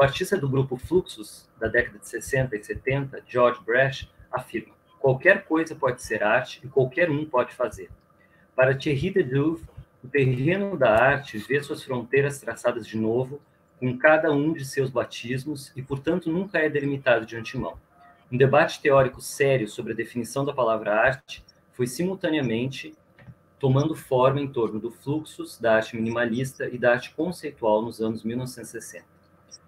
O artista do grupo Fluxus, da década de 60 e 70, George Brash, afirma: qualquer coisa pode ser arte e qualquer um pode fazer. Para Thierry Deleuve, o terreno da arte vê suas fronteiras traçadas de novo, com cada um de seus batismos e, portanto, nunca é delimitado de antemão. Um debate teórico sério sobre a definição da palavra arte foi simultaneamente tomando forma em torno do Fluxus, da arte minimalista e da arte conceitual nos anos 1960.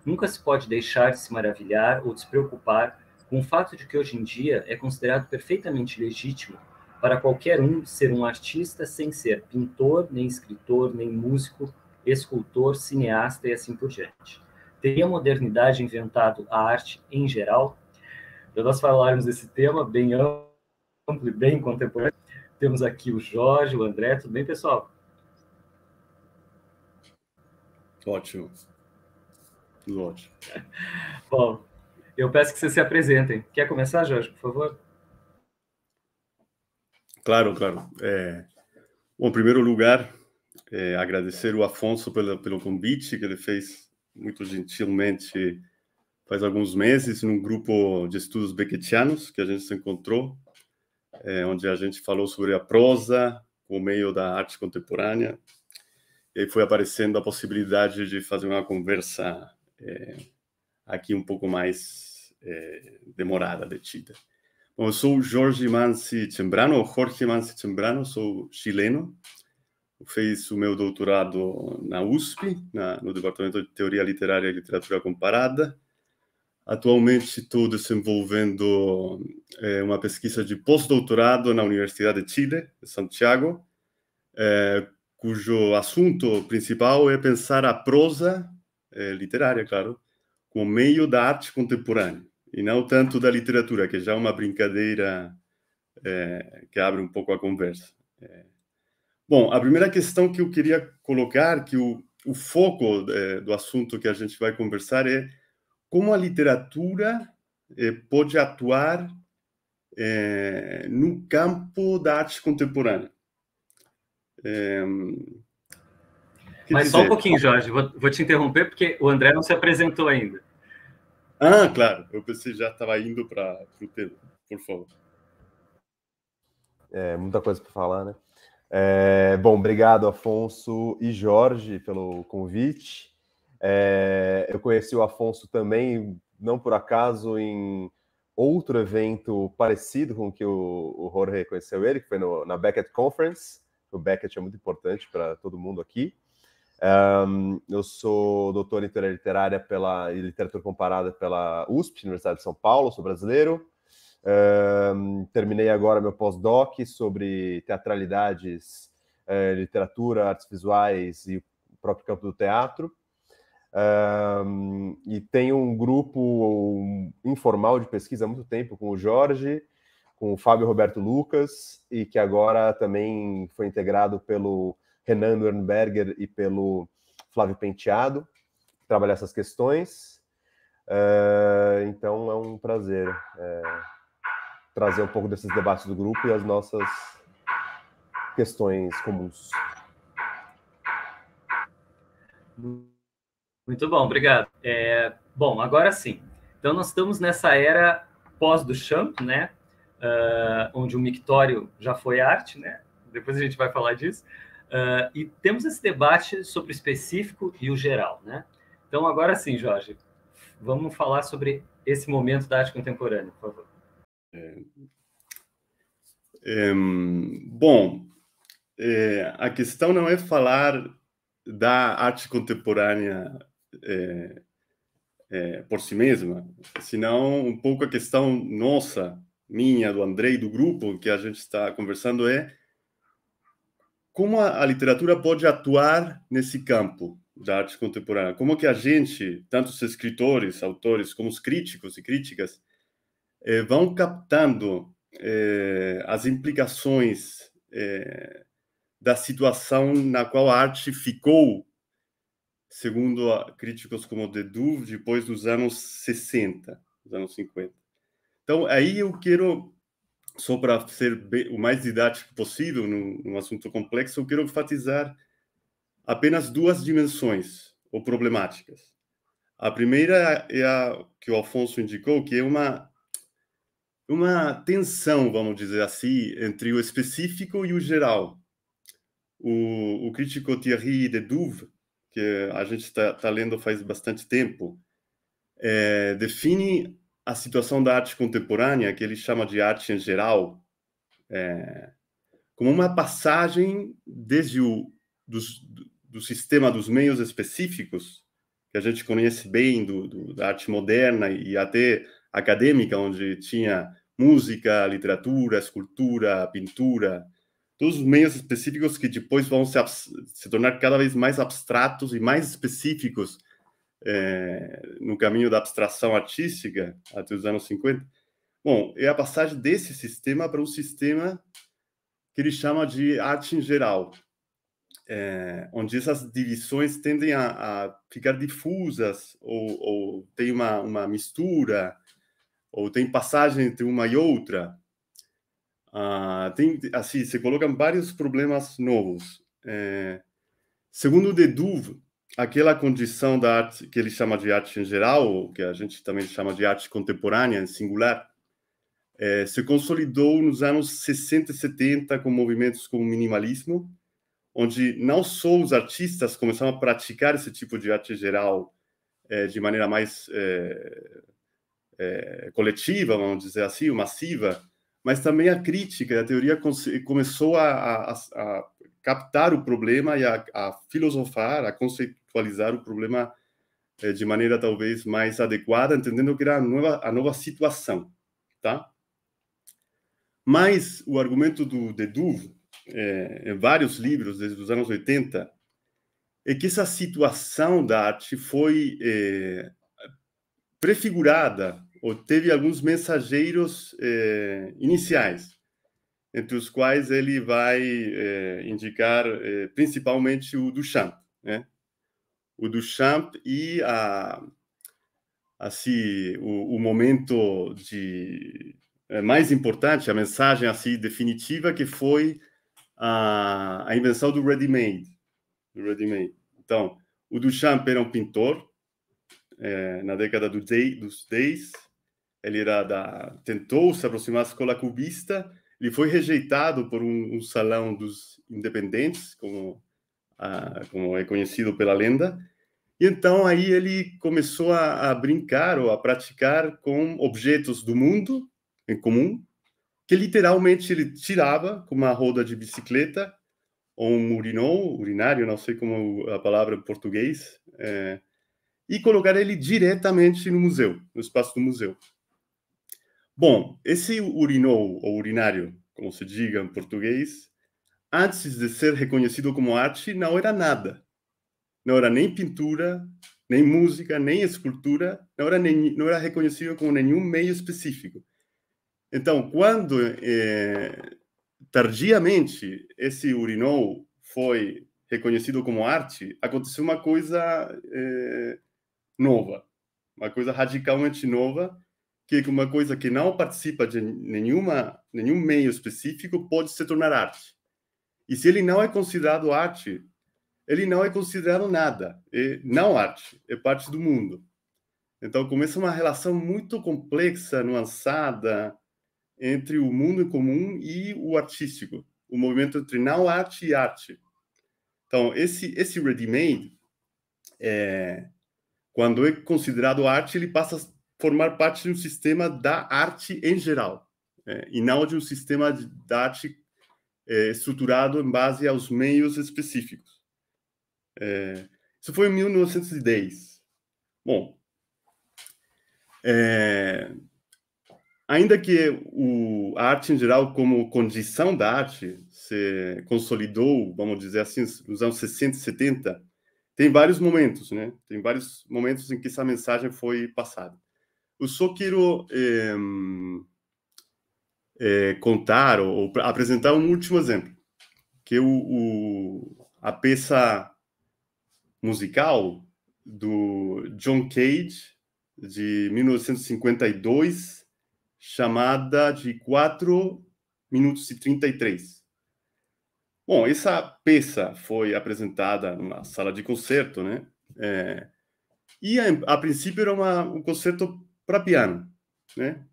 Nunca se pode deixar de se maravilhar ou de se preocupar com o fato de que hoje em dia é considerado perfeitamente legítimo para qualquer um ser um artista sem ser pintor, nem escritor, nem músico, escultor, cineasta e assim por diante. Teria a modernidade inventado a arte em geral? Para então, nós falarmos desse tema bem amplo e bem contemporâneo, temos aqui o Jorge, o André, tudo bem, pessoal? Ótimo. Lógico. Bom, eu peço que vocês se apresentem. Quer começar, Jorge, por favor? Claro, claro. É... Bom, em primeiro lugar, é, agradecer o Afonso pela, pelo convite que ele fez muito gentilmente faz alguns meses num grupo de estudos bequetianos que a gente se encontrou, é, onde a gente falou sobre a prosa o meio da arte contemporânea. E aí foi aparecendo a possibilidade de fazer uma conversa é, aqui um pouco mais é, demorada, detida. Bom, eu sou Jorge Mansi Cembrano, ou Jorge Mansi Cembrano, sou chileno. Eu fiz o meu doutorado na USP, na, no Departamento de Teoria Literária e Literatura Comparada. Atualmente estou desenvolvendo é, uma pesquisa de pós-doutorado na Universidade de Chile, em Santiago, é, cujo assunto principal é pensar a prosa eh, literária, claro, como meio da arte contemporânea, e não tanto da literatura, que é já é uma brincadeira eh, que abre um pouco a conversa. Eh, bom, a primeira questão que eu queria colocar, que o, o foco do assunto que a gente vai conversar é como a literatura pode atuar no campo da arte contemporânea. Que Mas dizer? só um pouquinho, Jorge, vou, vou, te interromper porque o André não se apresentou ainda. Ah, claro, eu pensei já estava indo para o tema, por favor. É, muita coisa para falar, né? É, bom, obrigado, Afonso e Jorge, pelo convite. É, eu conheci o Afonso também, não por acaso, em outro evento parecido com o que o, o Jorge conheceu ele, que foi no, na Beckett Conference. O Beckett é muito importante para todo mundo aqui. Um, eu sou doutor em teoria literária pela, e literatura comparada pela USP, Universidade de São Paulo, sou brasileiro. Um, terminei agora meu pós-doc sobre teatralidades, eh, literatura, artes visuais e o próprio campo do teatro. Um, e tenho um grupo informal de pesquisa há muito tempo com o Jorge, com o Fábio Roberto Lucas, e que agora também foi integrado pelo Renan Wernberger e pelo Flávio Penteado, trabalhar essas questões. Ah, então é um prazer é, trazer um pouco desses debates do grupo e as nossas questões comuns. Muito bom, obrigado. É, bom, agora sim. Então nós estamos nessa era pós do Champ, né? Uh, onde o mictório já foi arte, né? Depois a gente vai falar disso. Uh, e temos esse debate sobre o específico e o geral, né? Então, agora sim, Jorge, vamos falar sobre esse momento da arte contemporânea, por favor. É, é, bom, é, a questão não é falar da arte contemporânea é, é, por si mesma, senão um pouco a questão nossa, minha, do Andrei, do grupo que a gente está conversando é como a, a, literatura pode atuar nesse campo da arte contemporânea? Como que a gente, tanto os escritores, autores, como os críticos e críticas, eh, vão captando eh, as implicações eh, da situação na qual a arte ficou, segundo a, críticos como Dedu, depois dos anos 60, dos anos 50. Então, aí eu quero só para ser bem, o mais didático possível num, assunto complexo, eu quero enfatizar apenas duas dimensões ou problemáticas. A primeira é a que o Alfonso indicou, que é uma uma tensão, vamos dizer assim, entre o específico e o geral. O, o crítico Thierry de Duve, que a gente está tá lendo faz bastante tempo, é, define a situação da arte contemporânea, que ele chama de arte em geral, é, como uma passagem desde o do sistema dos meios específicos, que a gente conhece bem do, do, da arte moderna e até acadêmica, onde tinha música, literatura, escultura, pintura, todos os meios específicos que depois vão se, se tornar cada vez mais abstratos e mais específicos é, no caminho da abstração artística até os anos 50. Bom, é a passagem desse sistema para um sistema que ele chama de arte em geral, é, onde essas divisões tendem a, a ficar difusas ou, ou, tem uma, uma mistura ou tem passagem entre uma e outra. Ah, tem, assim, se colocam vários problemas novos. É, segundo Deduve, aquela condição da arte que ele chama de arte em geral, que a gente também chama de arte contemporânea, em singular, é, se consolidou nos anos 60 e 70 com movimentos como o minimalismo, onde não só os artistas começaram a praticar esse tipo de arte geral é, de maneira mais é, é, coletiva, vamos dizer assim, massiva, mas também a crítica, a teoria começou a, a, a captar o problema e a, a filosofar, a conceitualizar o problema eh, de maneira talvez mais adequada, entendendo que era a nova, a nova situação, tá? Mas o argumento do Deduve, eh, em vários livros desde os anos 80, é que essa situação da arte foi eh, prefigurada ou teve alguns mensageiros iniciais entre os quais ele vai é, indicar é, principalmente o Duchamp, né? O Duchamp e a assim o, o momento de é, mais importante, a mensagem assim definitiva que foi a, a invenção do ready-made, do ready-made. Então, o Duchamp era um pintor na década do dos 10, ele era da, tentou se aproximar da escola cubista ele foi rejeitado por um, um salão dos independentes, como, a, ah, como é conhecido pela lenda. E então aí ele começou a, a brincar ou a praticar com objetos do mundo em comum, que literalmente ele tirava com uma roda de bicicleta ou um urinol, urinário, não sei como a palavra em português, é, e colocar ele diretamente no museu, no espaço do museu. Bom, esse urinou, ou urinário, como se diga em português, antes de ser reconhecido como arte, não era nada. Não era nem pintura, nem música, nem escultura, não era, nem, não era reconhecido como nenhum meio específico. Então, quando eh, tardiamente esse urinou foi reconhecido como arte, aconteceu uma coisa eh, nova, uma coisa radicalmente nova, que uma coisa que não participa de nenhuma nenhum meio específico pode se tornar arte. E se ele não é considerado arte, ele não é considerado nada, é não arte, é parte do mundo. Então começa uma relação muito complexa, nuançada entre o mundo comum e o artístico, o movimento entre não arte e arte. Então esse esse ready-made é, quando é considerado arte, ele passa formar parte de um sistema da arte em geral, é, e não de um sistema de, da arte é, estruturado em base aos meios específicos. É, isso foi em 1910. Bom, é, ainda que o, a arte em geral, como condição da arte, se consolidou, vamos dizer assim, nos anos 60 e 70, tem vários momentos, né? Tem vários momentos em que essa mensagem foi passada eu só quero é, é, contar ou, ou, apresentar um último exemplo, que é o, o, a peça musical do John Cage, de 1952, chamada de 4 minutos e 33. Bom, essa peça foi apresentada numa sala de concerto, né? É, e a, a princípio era uma, um concerto para piano, né?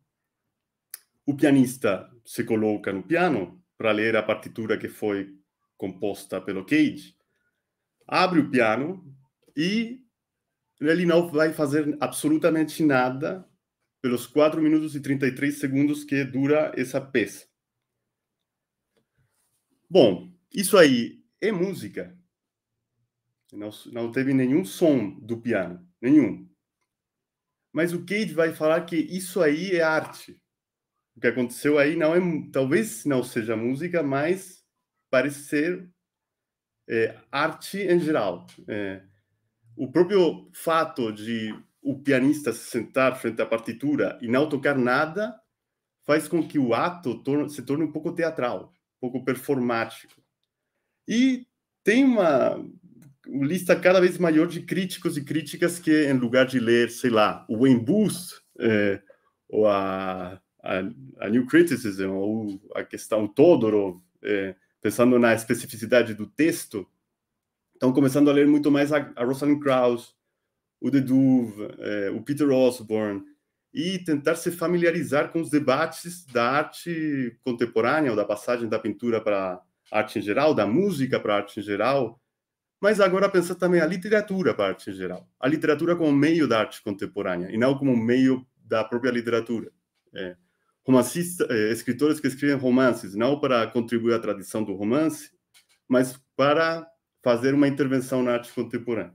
O pianista se coloca no piano para ler a partitura que foi composta pelo Cage, abre o piano e ele não vai fazer absolutamente nada pelos 4 minutos e 33 segundos que dura essa peça. Bom, isso aí é música. Não, não teve nenhum som do piano, nenhum. Mas o Cade vai falar que isso aí é arte. O que aconteceu aí não é, talvez não seja música, mas parece ser é, arte em geral. É, o próprio fato de o pianista se sentar frente à partitura e não tocar nada faz com que o ato se torne um pouco teatral, um pouco performático. E tem uma lista cada vez maior de críticos e críticas que, em lugar de ler, sei lá, o Embus, é, eh, ou a, a, a, New Criticism, ou a questão Todorov, é, pensando na especificidade do texto, estão começando a ler muito mais a, a Rosalind Krauss, o De Duve, eh, é, o Peter Osborne, e tentar se familiarizar com os debates da arte contemporânea, ou da passagem da pintura para arte em geral, da música para arte em geral, mas agora pensar também a literatura para a arte em geral. A literatura como meio da arte contemporânea e não como meio da própria literatura. É, é, escritores que escrevem romances, não para contribuir à tradição do romance, mas para fazer uma intervenção na arte contemporânea.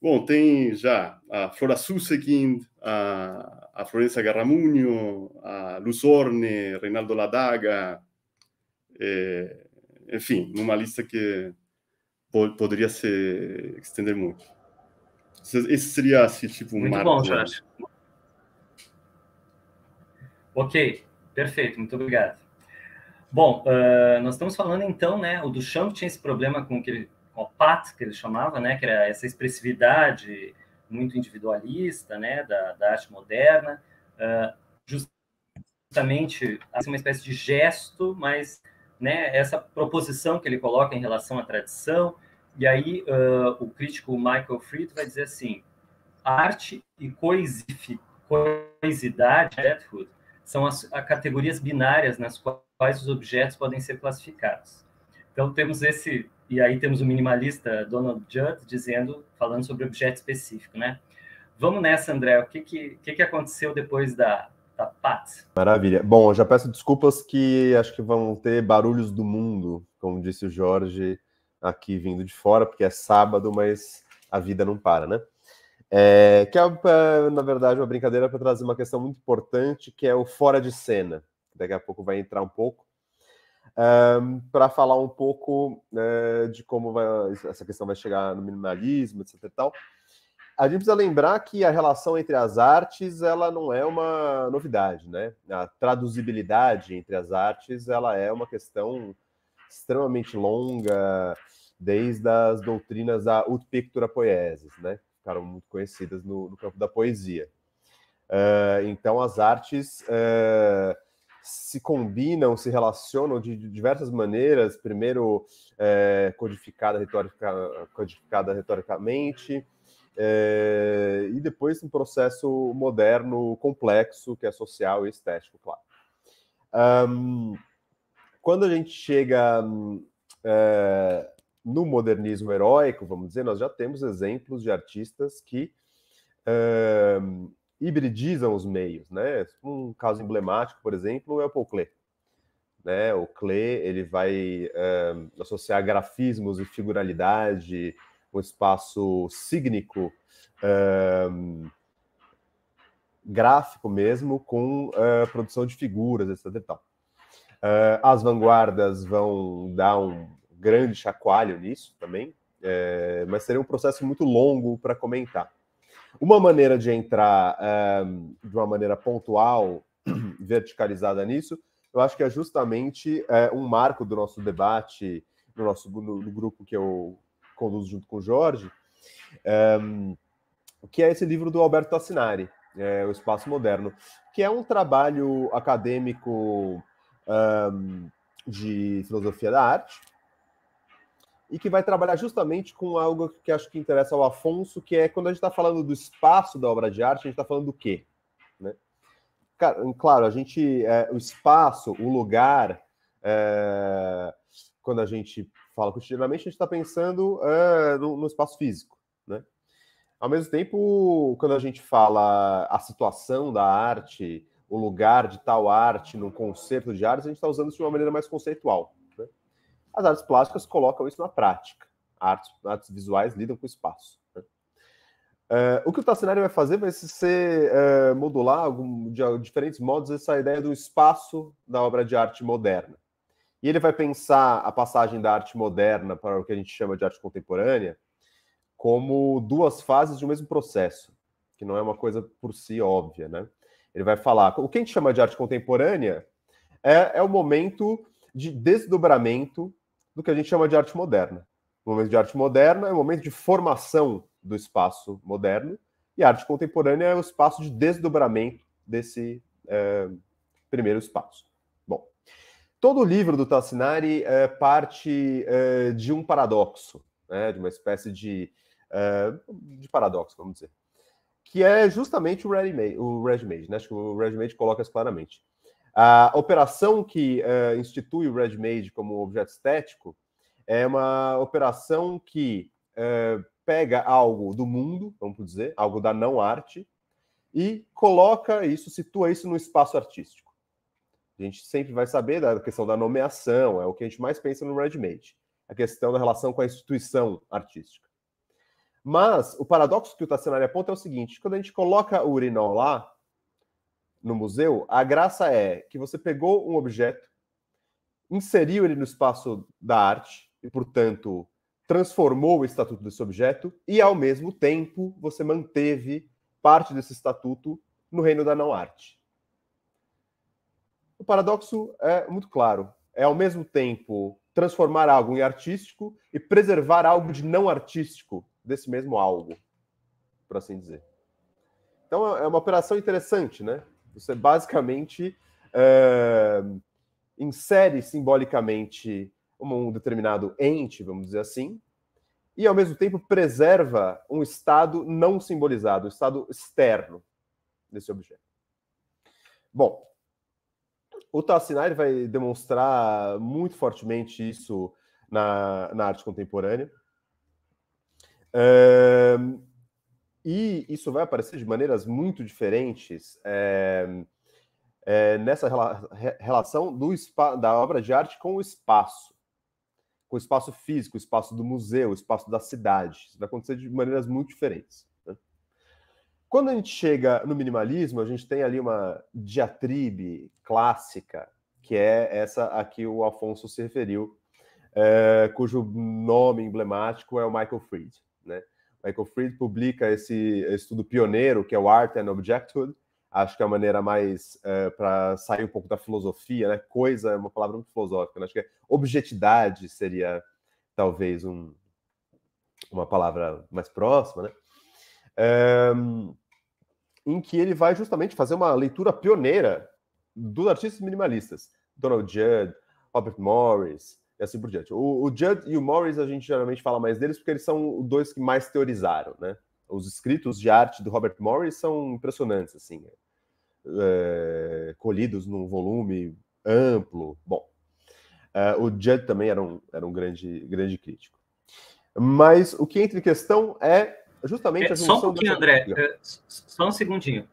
Bom, tem já a Flora Susekind, a, a Florencia Garramunio, a Luz Orne, Reinaldo Ladaga, é, enfim, numa lista que poderia se estender muito. Esse seria assim, tipo um muito marco. Muito bom, né? Jorge. Ok, perfeito, muito obrigado. Bom, uh, nós estamos falando então, né, o Duchamp tinha esse problema com, que ele, com o PAT, que ele chamava, né, que era essa expressividade muito individualista, né, da, da arte moderna, uh, justamente assim, uma espécie de gesto, mas né, essa proposição que ele coloca em relação à tradição, e aí uh, o crítico Michael Fried vai dizer assim, arte e coisif, coisidade, Deadwood, são as, as categorias binárias nas quais os objetos podem ser classificados. Então temos esse, e aí temos o minimalista Donald Judd dizendo, falando sobre objeto específico, né? Vamos nessa, André. O que, que, que, que aconteceu depois da, da Pat? Maravilha. Bom, já peço desculpas que acho que vão ter barulhos do mundo, como disse o Jorge aqui vindo de fora, porque é sábado, mas a vida não para, né? É, que é, na verdade, uma brincadeira para trazer uma questão muito importante, que é o fora de cena. Daqui a pouco vai entrar um pouco. Um, para falar um pouco né, de como vai, essa questão vai chegar no minimalismo, etc. E tal. A gente precisa lembrar que a relação entre as artes ela não é uma novidade, né? A traduzibilidade entre as artes ela é uma questão extremamente longa, desde as doutrinas a Ut Pictura Poiesis, né? Ficaram muito conhecidas no, no campo da poesia. Uh, então, as artes uh, se combinam, se relacionam de diversas maneiras, primeiro eh, codificada, retórica, codificada retoricamente, e depois um processo moderno, complexo, que é social e estético, claro. Um, quando a gente chega é, no modernismo heróico, vamos dizer, nós já temos exemplos de artistas que é, hibridizam os meios, né? Um caso emblemático, por exemplo, é o Paul Klee. Né? O Klee ele vai é, associar grafismos e figuralidade, um espaço cígnico, é, gráfico mesmo, com é, produção de figuras, etc. E tal. Uh, as vanguardas vão dar um grande chacoalho nisso também, é, mas seria um processo muito longo para comentar. Uma maneira de entrar ah, de uma maneira pontual, verticalizada nisso, eu acho que é justamente é, um marco do nosso debate, no nosso no, no grupo que eu conduzo junto com o Jorge, um, é, que é esse livro do Alberto Tassinari, é, O Espaço Moderno, que é um trabalho acadêmico um, de filosofia da arte, e que vai trabalhar justamente com algo que acho que interessa ao Afonso, que é quando a gente está falando do espaço da obra de arte, a gente está falando do quê? Né? Hum, claro, a gente, é, o espaço, o lugar, é, quando a gente fala cotidianamente, a gente está pensando é, no, no, espaço físico. Né? Ao mesmo tempo, quando a gente fala a situação da arte, o lugar de tal arte no concerto de artes, a gente está usando isso de uma maneira mais conceitual. Né? As artes plásticas colocam isso na prática. Artes, artes visuais lidam com o espaço. Né? Uh, o que o Tassinari vai fazer vai ser uh, modular algum, de diferentes modos essa ideia do espaço da obra de arte moderna. E ele vai pensar a passagem da arte moderna para o que a gente chama de arte contemporânea como duas fases de um mesmo processo, que não é uma coisa por si óbvia, né? Ele vai falar. O que a gente chama de arte contemporânea é, é o momento de desdobramento do que a gente chama de arte moderna. O momento de arte moderna é o momento de formação do espaço moderno, e a arte contemporânea é o espaço de desdobramento desse é, primeiro espaço. Bom, todo o livro do Tassinari é, parte é, de um paradoxo, né, de uma espécie de, é, de paradoxo, vamos dizer que é justamente o ReadyMade, o RedMade, né? Acho que o RedMade coloca isso claramente. A operação que uh, institui o RedMade como objeto estético é uma operação que uh, pega algo do mundo, vamos dizer, algo da não arte, e coloca isso, situa isso no espaço artístico. A gente sempre vai saber da questão da nomeação, é o que a gente mais pensa no RedMade, a questão da relação com a instituição artística. Mas o paradoxo que o Tassinari aponta é o seguinte: quando a gente coloca o urinol lá no museu, a graça é que você pegou um objeto, inseriu ele no espaço da arte e, portanto, transformou o estatuto desse objeto e, ao mesmo tempo, você manteve parte desse estatuto no reino da não-arte. O paradoxo é muito claro. É, ao mesmo tempo, transformar algo em artístico e preservar algo de não artístico desse mesmo algo, por assim dizer. Então é, é uma operação interessante, né? Você basicamente é, insere simbolicamente um determinado ente, vamos dizer assim, e ao mesmo tempo preserva um estado não simbolizado, o um estado externo desse objeto. Bom, o Tassinari vai demonstrar muito fortemente isso na, na arte contemporânea e isso vai aparecer de maneiras muito diferentes é, é, nessa rela relação do da obra de arte com o espaço, com o espaço físico, o espaço do museu, o espaço da cidade. Isso vai acontecer de maneiras muito diferentes. Né? Quando a gente chega no minimalismo, a gente tem ali uma diatribe clássica, que é essa a que o Afonso se referiu, é, cujo nome emblemático é o Michael Fried. Né? Michael Fried publica esse estudo pioneiro, que é o Art and Objecthood, acho que é a maneira mais é, para sair um pouco da filosofia, né? Coisa é uma palavra muito filosófica, né? acho que é, objetidade seria talvez um, uma palavra mais próxima, né? É, em que ele vai justamente fazer uma leitura pioneira dos artistas minimalistas, Donald Judd, Robert Morris, e assim por diante. O, o Judd e o Morris, a gente geralmente fala mais deles porque eles são os dois que mais teorizaram, né? Os escritos de arte do Robert Morris são impressionantes, assim, é, colhidos num volume amplo. Bom, é, o Judd também era um, era um grande, grande crítico. Mas o que entra em questão é justamente é, a junção... Só um pouquinho, da... André, é, só um segundinho.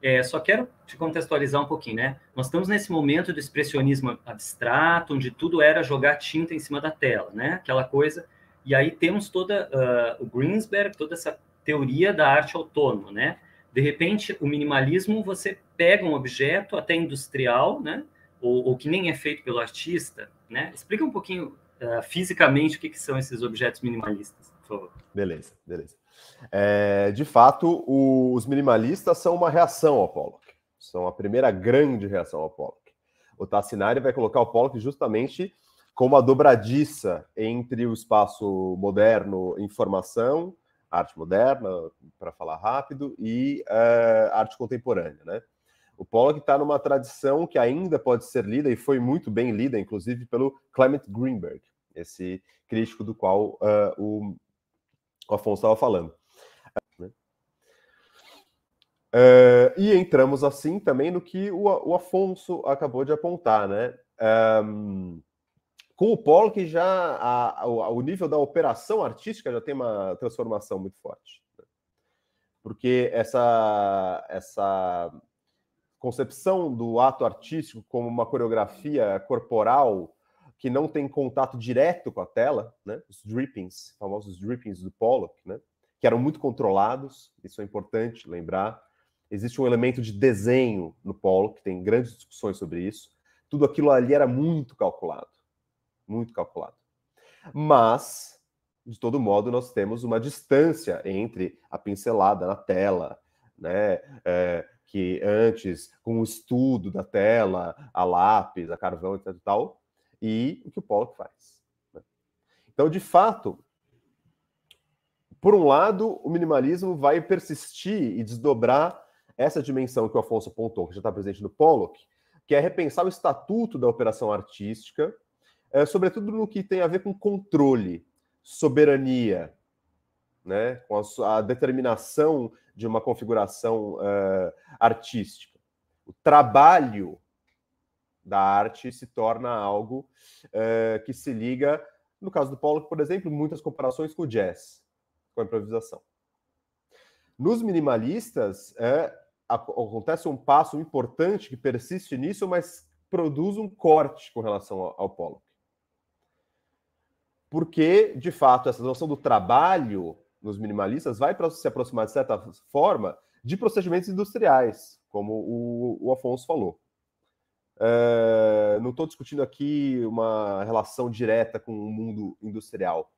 É, só quero te contextualizar um pouquinho, né? Nós estamos nesse momento do expressionismo abstrato, onde tudo era jogar tinta em cima da tela, né? Aquela coisa. E aí temos toda uh, o Greensberg, toda essa teoria da arte autônoma, né? De repente, o minimalismo, você pega um objeto até industrial, né? Ou, ou que nem é feito pelo artista, né? Explica um pouquinho uh, fisicamente o que, que são esses objetos minimalistas, por favor. Beleza, beleza. É, de fato, o, os minimalistas são uma reação ao Pollock, são a primeira grande reação ao Pollock. O Tassinari vai colocar o Pollock justamente como a dobradiça entre o espaço moderno informação, arte moderna, para falar rápido, e uh, arte contemporânea. Né? O Pollock está numa tradição que ainda pode ser lida, e foi muito bem lida, inclusive, pelo Clement Greenberg, esse crítico do qual uh, o o Afonso estava falando. Uh, e entramos assim também no que o, o Afonso acabou de apontar, né? Um, é, com o que já a, a, o nível da operação artística já tem uma transformação muito forte. Né? Porque essa, essa concepção do ato artístico como uma coreografia corporal que não tem contato direto com a tela, né? os drippings, famosos drippings do Pollock, né? que eram muito controlados, isso é importante lembrar. Existe um elemento de desenho no Pollock, tem grandes discussões sobre isso. Tudo aquilo ali era muito calculado, muito calculado. Mas, de todo modo, nós temos uma distância entre a pincelada na tela, né? É, que antes, com o estudo da tela, a lápis, a carvão, E tal, e o que o Pollock faz. Né? Então, de fato, por um lado, o minimalismo vai persistir e desdobrar essa dimensão que o Afonso apontou, que já está presente no Pollock, que é repensar o estatuto da operação artística, eh, sobretudo no que tem a ver com controle, soberania, né, com a, a determinação de uma configuração uh, artística. O trabalho da arte se torna algo uh, que se liga, no caso do Pollock, por exemplo, muitas comparações com o jazz, com a improvisação. Nos minimalistas, é, acontece um passo importante que persiste nisso, mas produz um corte com relação ao, ao Pollock. Porque, de fato, essa noção do trabalho nos minimalistas vai para se aproximar, de certa forma, de procedimentos industriais, como o, o Afonso falou. Uh, não estou discutindo aqui uma relação direta com o mundo industrial,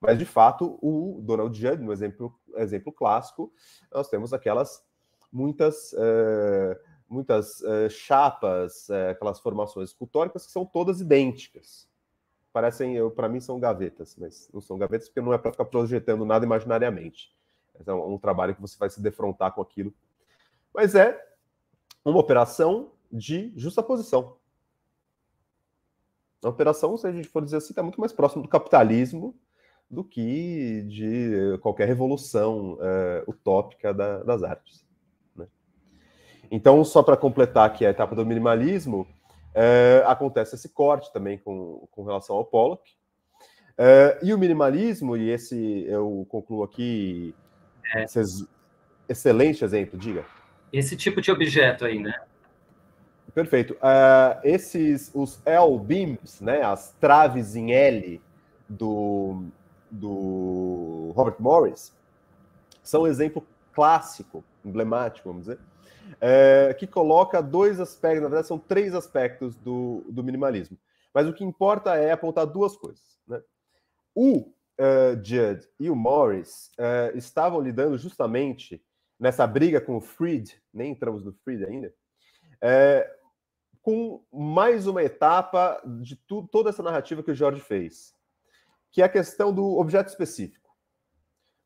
mas de fato o Donald Judd, no um exemplo, exemplo clássico, nós temos aquelas muitas uh, muitas uh, chapas, aquelas formações escultóricas que são todas idênticas. Parecem, para mim, são gavetas, mas não são gavetas porque não é para ficar projetando nada imaginariamente. É um, um trabalho que você vai se defrontar com aquilo. Mas é uma operação de justaposição. A operação, se a gente for dizer assim, está muito mais próximo do capitalismo do que de qualquer revolução eh, utópica da, das artes. Né? Então, só para completar aqui a etapa do minimalismo, eh, acontece esse corte também com, com relação ao Pollock. Eh, e o minimalismo, e esse eu concluo aqui, é. excelente exemplo, diga. Esse tipo de objeto aí, né? Perfeito. Uh, esses, os L-beams, né, as traves em L do, do Robert Morris, são um exemplo clássico, emblemático, vamos dizer, uh, que coloca dois aspectos, na verdade são três aspectos do, do minimalismo. Mas o que importa é apontar duas coisas. Né? O uh, Judd e o Morris eh, estavam lidando justamente nessa briga com o Freed, nem entramos no Freed ainda, é, com mais uma etapa de tu, toda essa narrativa que o Jorge fez, que é a questão do objeto específico.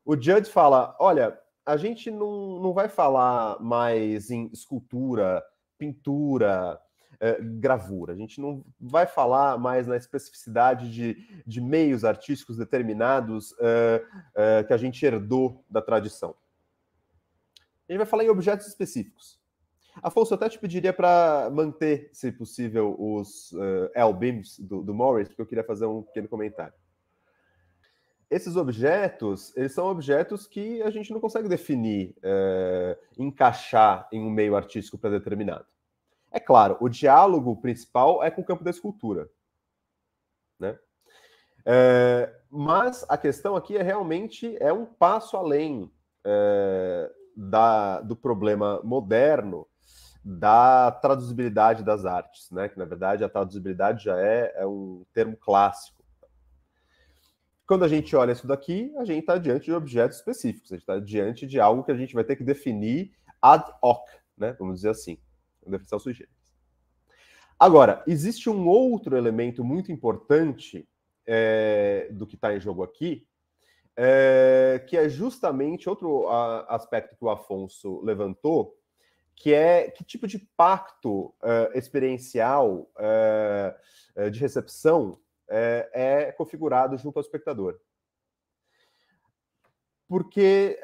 O Judd fala: olha, a gente não, não vai falar mais em escultura, pintura, eh, gravura. A gente não vai falar mais na especificidade de, de meios artísticos determinados eh, eh, que a gente herdou da tradição. A gente vai falar em objetos específicos. Afonso, eu até te pediria para manter, se possível, os eh, L-beams do, do Morris, porque eu queria fazer um pequeno comentário. Esses objetos, eles são objetos que a gente não consegue definir, uh, encaixar em um meio artístico predeterminado. É claro, o diálogo principal é com o campo da escultura. Né? Uh, mas a questão aqui é realmente é um passo além da, do problema moderno da traduzibilidade das artes, né? que na verdade a traduzibilidade já é, é um termo clássico. Quando a gente olha isso daqui, a gente está diante de objetos específicos, a gente está diante de algo que a gente vai ter que definir ad hoc, né? vamos dizer assim, definição sujeira. Agora, existe um outro elemento muito importante é, do que está em jogo aqui, é, que é justamente outro a, aspecto que o Afonso levantou, que é que tipo de pacto uh, experiencial uh, de recepção uh, é configurado junto ao espectador. Porque,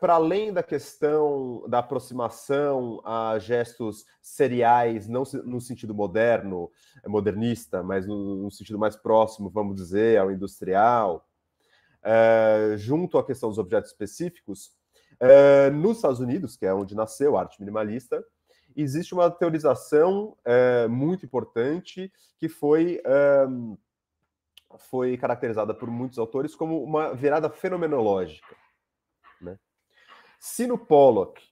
para além da questão da aproximação a gestos seriais, não no sentido moderno, modernista, mas no, no sentido mais próximo, vamos dizer, ao industrial, junto à questão dos objetos específicos, eh, nos Estados Unidos, que é onde nasceu a arte minimalista, existe uma teorização eh, muito importante que foi, ehm, foi caracterizada por muitos autores como uma virada fenomenológica. Né? Se no Pollock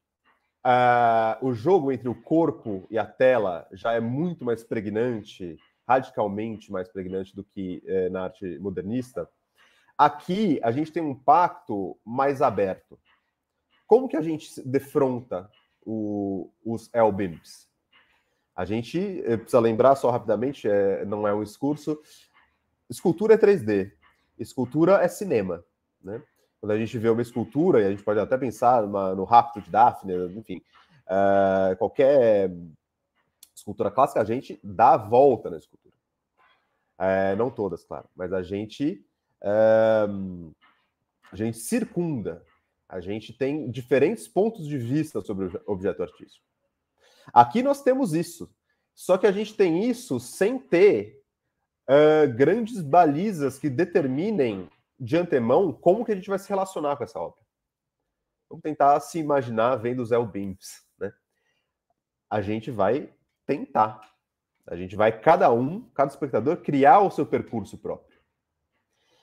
Uh, o jogo entre o corpo e a tela já é muito mais pregnante, radicalmente mais pregnante do que eh, na arte modernista. Aqui a gente tem um pacto mais aberto. Como que a gente defronta o, os LBIMs? A gente eh, precisa lembrar só rapidamente, é, não é um discurso. Escultura é 3D, escultura é cinema, né? Quando a gente vê uma escultura, e a gente pode até pensar numa, no Rapto de Daphne, enfim, uh, qualquer escultura clássica, a gente dá a volta na escultura. Uh, não todas, claro, mas a gente, uh, a gente circunda a gente tem diferentes pontos de vista sobre o objeto artístico. Aqui nós temos isso, só que a gente tem isso sem ter uh, grandes balizas que determinem de antemão como que a gente vai se relacionar com essa obra. Vamos tentar se imaginar vendo os Elbims, né? A gente vai tentar. A gente vai, cada um, cada espectador, criar o seu percurso próprio.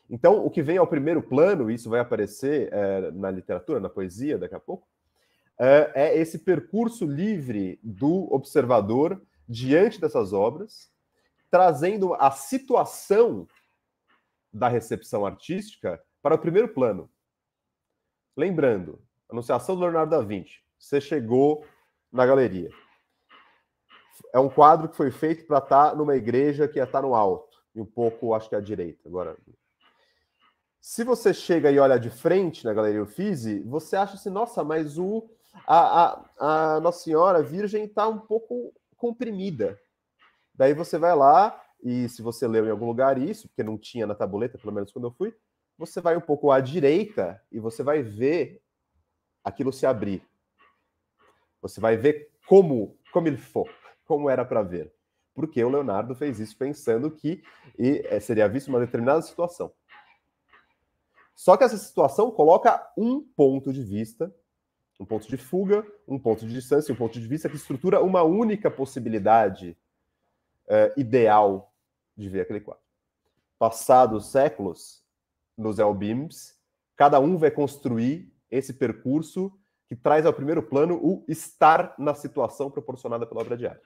Então, o que vem ao primeiro plano, e isso vai aparecer é, na literatura, na poesia daqui a pouco, é, é esse percurso livre do observador diante dessas obras, trazendo a situação da recepção artística para o primeiro plano. Lembrando, Anunciação do Leonardo da Vinci. Você chegou na galeria. É um quadro que foi feito para estar numa igreja que ia é, estar tá no alto, e um pouco, acho que à direita. Agora, se você chega e olha de frente na Galeria Uffizi, você acha assim, nossa, mas o, a, a, a Nossa Senhora Virgem está um pouco comprimida. Daí você vai lá, e se você leu em algum lugar isso, porque não tinha na tabuleta, pelo menos quando eu fui, você vai um pouco à direita e você vai ver aquilo se abrir. Você vai ver como, como ele for, como era para ver. Porque o Leonardo fez isso pensando que eh, seria visto uma determinada situação. Só que essa situação coloca um ponto de vista, um ponto de fuga, um ponto de distância, um ponto de vista que estrutura uma única possibilidade eh, ideal de ver aquele quadro. Passados séculos, nos Elbims, cada um vai construir esse percurso que traz ao primeiro plano o estar na situação proporcionada pela obra de arte.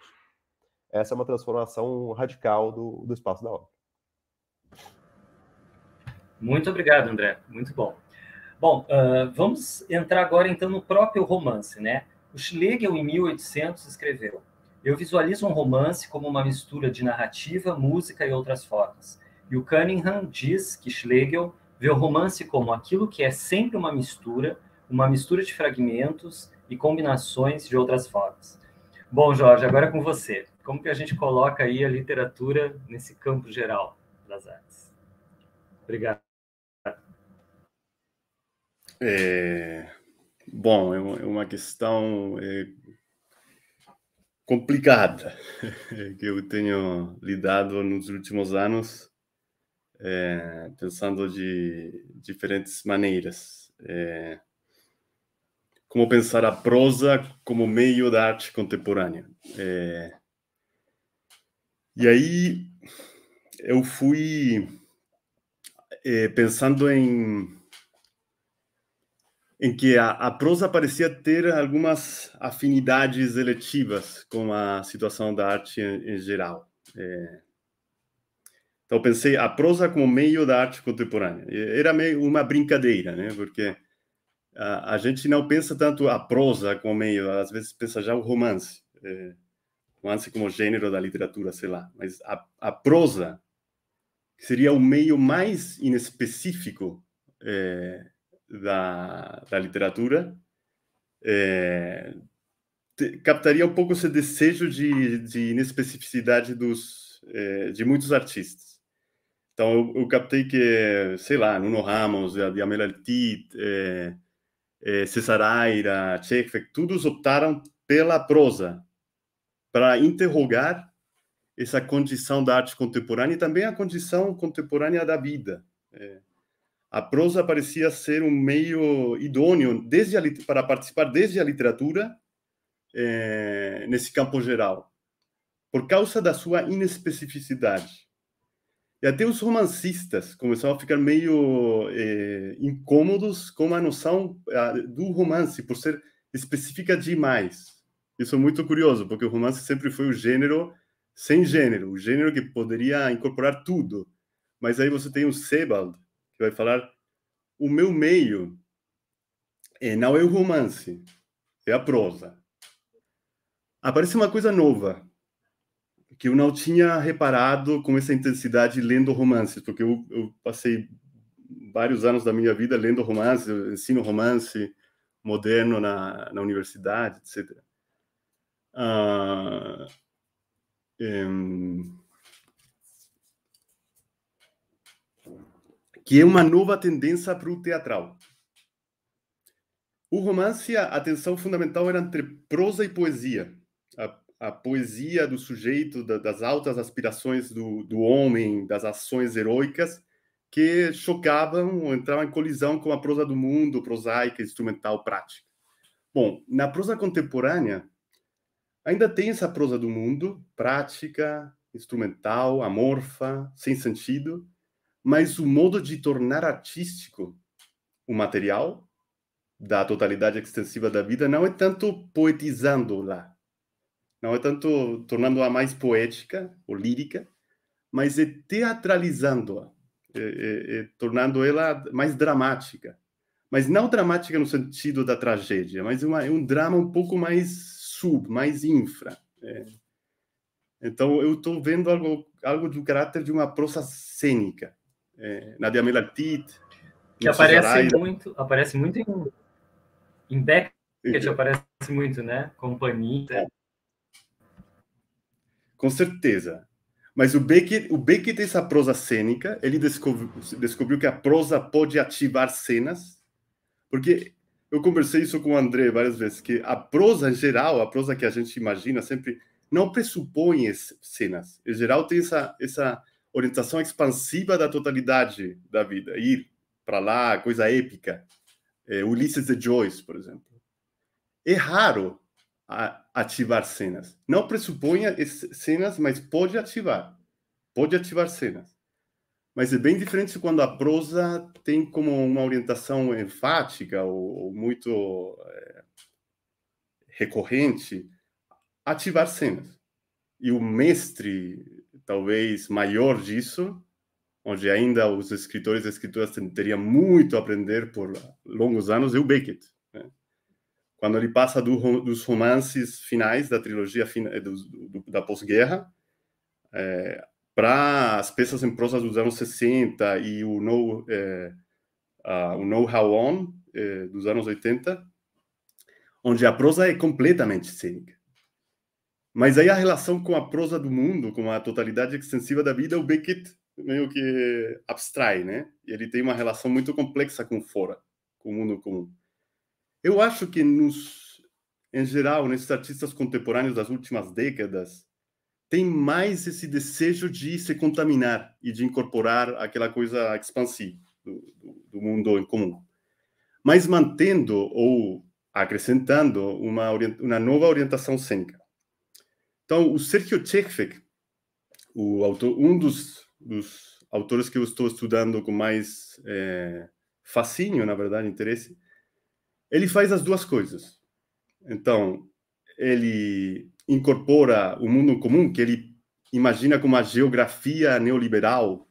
Essa é uma transformação radical do, do espaço da obra. Muito obrigado, André. Muito bom. Bom, uh, vamos entrar agora então no próprio romance, né? O Schlegel, em 1800, escreveu: Eu visualizo um romance como uma mistura de narrativa, música e outras formas. E o Cunningham diz que Schlegel vê o romance como aquilo que é sempre uma mistura, uma mistura de fragmentos e combinações de outras formas. Bom, Jorge, agora é com você. Como que a gente coloca aí a literatura nesse campo geral das artes? Obrigado. É, bom, é, é uma questão é, complicada que eu tenho lidado nos últimos anos, é, pensando de diferentes maneiras. É, como pensar a prosa como meio da arte contemporânea. É, e aí eu fui pensando em em que a, a prosa parecia ter algumas afinidades eletivas com a situação da arte em, em geral. É... Então pensei a prosa como meio da arte contemporânea. Era meio uma brincadeira, né? Porque a, a gente não pensa tanto a prosa como meio, às vezes pensa já o romance, é... romance como gênero da literatura, sei lá. Mas a, a prosa seria o meio mais inespecífico é da, da literatura, é, te, captaria um pouco esse desejo de, de inespecificidade dos, é, de muitos artistas. Então, eu, eu, captei que, sei lá, Nuno Ramos, Diamela Altit, é, é, Cesar Aira, Tchekvek, todos optaram pela prosa para interrogar essa condição da arte contemporânea e também a condição contemporânea da vida. É, a prosa parecia ser um meio idôneo desde a, para participar desde a literatura eh, nesse campo geral, por causa da sua inespecificidade. E até os romancistas começaram a ficar meio eh, incômodos com a noção eh, do romance, por ser específica demais. Isso é muito curioso, porque o romance sempre foi o gênero sem gênero, o gênero que poderia incorporar tudo. Mas aí você tem o Sebald, que vai falar: o meu meio é, não é o romance, é a prosa. Aparece uma coisa nova que eu não tinha reparado com essa intensidade lendo romances, porque eu, eu passei vários anos da minha vida lendo romance, ensino romance moderno na, na universidade, etc. que é uma nova tendência para o teatral. O romance, a tensão fundamental era entre prosa e poesia. A, a poesia do sujeito, da, das altas aspirações do, do homem, das ações heróicas, que chocavam ou entravam em colisão com a prosa do mundo, prosaica, instrumental, prática. Bom, na prosa contemporânea, ainda tem essa prosa do mundo, prática, instrumental, amorfa, sem sentido, mas o modo de tornar artístico o material da totalidade extensiva da vida não é tanto poetizando-la, não é tanto tornando-a mais poética ou lírica, mas é teatralizando-a, é, é, é tornando ela mais dramática. Mas não dramática no sentido da tragédia, mas uma, é um drama um pouco mais sub, mais infra. É. Então eu estou vendo algo, algo do caráter de uma prosa cênica é, Nadia Melartit. Que aparece muito, aparece muito em, em Beckett, Sim. aparece muito, né? Companhia. É. Com certeza. Mas o Beckett, o Beckett tem essa prosa cênica, ele descobriu, descobriu que a prosa pode ativar cenas, porque eu conversei isso com o André várias vezes, que a prosa em geral, a prosa que a gente imagina sempre, não pressupõe cenas. Em geral tem essa, essa orientação expansiva da totalidade da vida, ir para lá, coisa épica. É, Ulisses de Joyce, por exemplo. É raro ativar cenas. Não pressupõe cenas, mas pode ativar. Pode ativar cenas. Mas é bem diferente quando a prosa tem como uma orientação enfática ou, ou muito é, recorrente ativar cenas. E o mestre talvez maior disso, onde ainda os escritores e escritoras teriam muito a aprender por longos anos, é o Beckett. Né? Quando ele passa do, dos romances finais da trilogia fina, eh, do, do, da pós-guerra é, eh, para as peças em prosa dos anos 60 e o Know, é, uh, o know How On é, dos anos 80, onde a prosa é completamente cênica. Mas aí a relação com a prosa do mundo, com a totalidade extensiva da vida, o Beckett meio que abstrai, né? Ele tem uma relação muito complexa com fora, com o mundo comum. Eu acho que nos, em geral, nesses artistas contemporâneos das últimas décadas, tem mais esse desejo de se contaminar e de incorporar aquela coisa expansiva do, do, do mundo em comum, mas mantendo ou acrescentando uma, uma nova orientação cênica. Então, o Sergio Tchekfek, o autor, um dos, dos, autores que eu estou estudando com mais é, fascínio, na verdade, interesse, ele faz as duas coisas. Então, ele incorpora o mundo comum, que ele imagina como uma geografia neoliberal,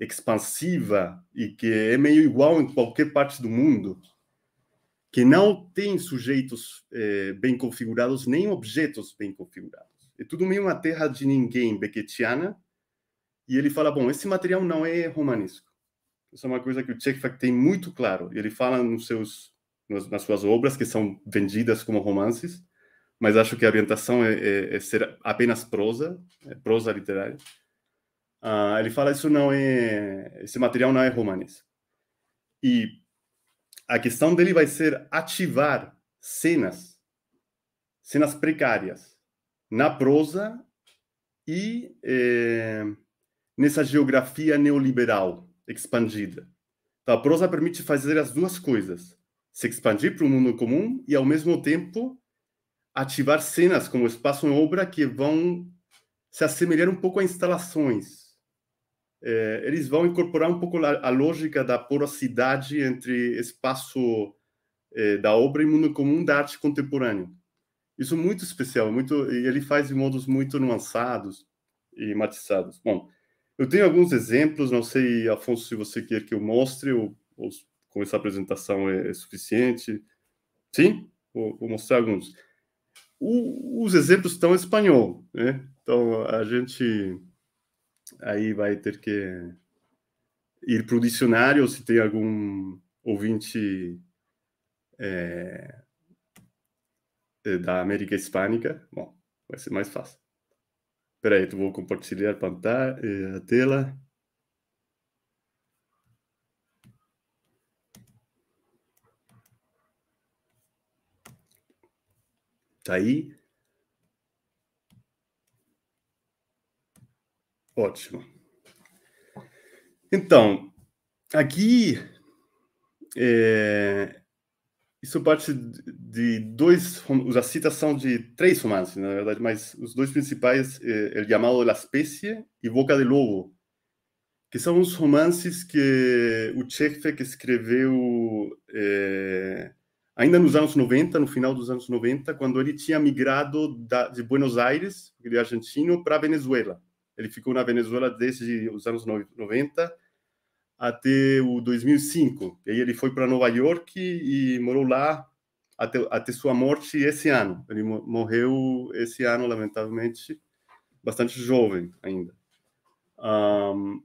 expansiva, e que é meio igual em qualquer parte do mundo, que não tem sujeitos é, bem configurados, nem objetos bem configurados. É tudo meio uma terra de ninguém beckettiana. E ele fala, bom, esse material não é romanesco. Isso é uma coisa que o Tchekov tem muito claro. Ele fala nos seus, nas suas obras, que são vendidas como romances, mas acho que a orientação é, é, é ser apenas prosa, é prosa literária. Uh, ele fala isso não é, esse material não é romanesco. E a questão dele vai ser ativar cenas, cenas precárias, na prosa e é, nessa geografia neoliberal expandida. Então, a prosa permite fazer as duas coisas: se expandir para o mundo comum e, ao mesmo tempo, ativar cenas como espaço em obra que vão se assemelhar um pouco a instalações. É, eles vão incorporar um pouco a, a lógica da porosidade entre espaço é, da obra e mundo comum da arte contemporânea. Isso muito especial, muito, e ele faz de modos muito nuançados e matizados. Bom, eu tenho alguns exemplos, não sei, Afonso, se você quer que eu mostre ou, ou com essa apresentação é, é suficiente. Sim? Vou, vou mostrar alguns. O, os exemplos estão em espanhol, né? Então, a gente aí vai ter que ir para o dicionário, se tem algum ouvinte é, eh, da América Hispânica. Bom, vai ser mais fácil. Espera aí, eu vou compartilhar plantar eh, a tela. Tá aí? Ótimo. Então, aqui é, isso parte de dois, a citação de três romances, na verdade, mas os dois principais, é El Llamado de la Especie e Boca de Lobo, que são os romances que o Tchekhov escreveu é, ainda nos anos 90, no final dos anos 90, quando ele tinha migrado da, de Buenos Aires, ele é argentino, para Venezuela. Ele ficou na Venezuela desde os anos 90 até o 2005. E aí ele foi para Nova York e morou lá até, até sua morte esse ano. Ele morreu esse ano, lamentavelmente, bastante jovem ainda. Um,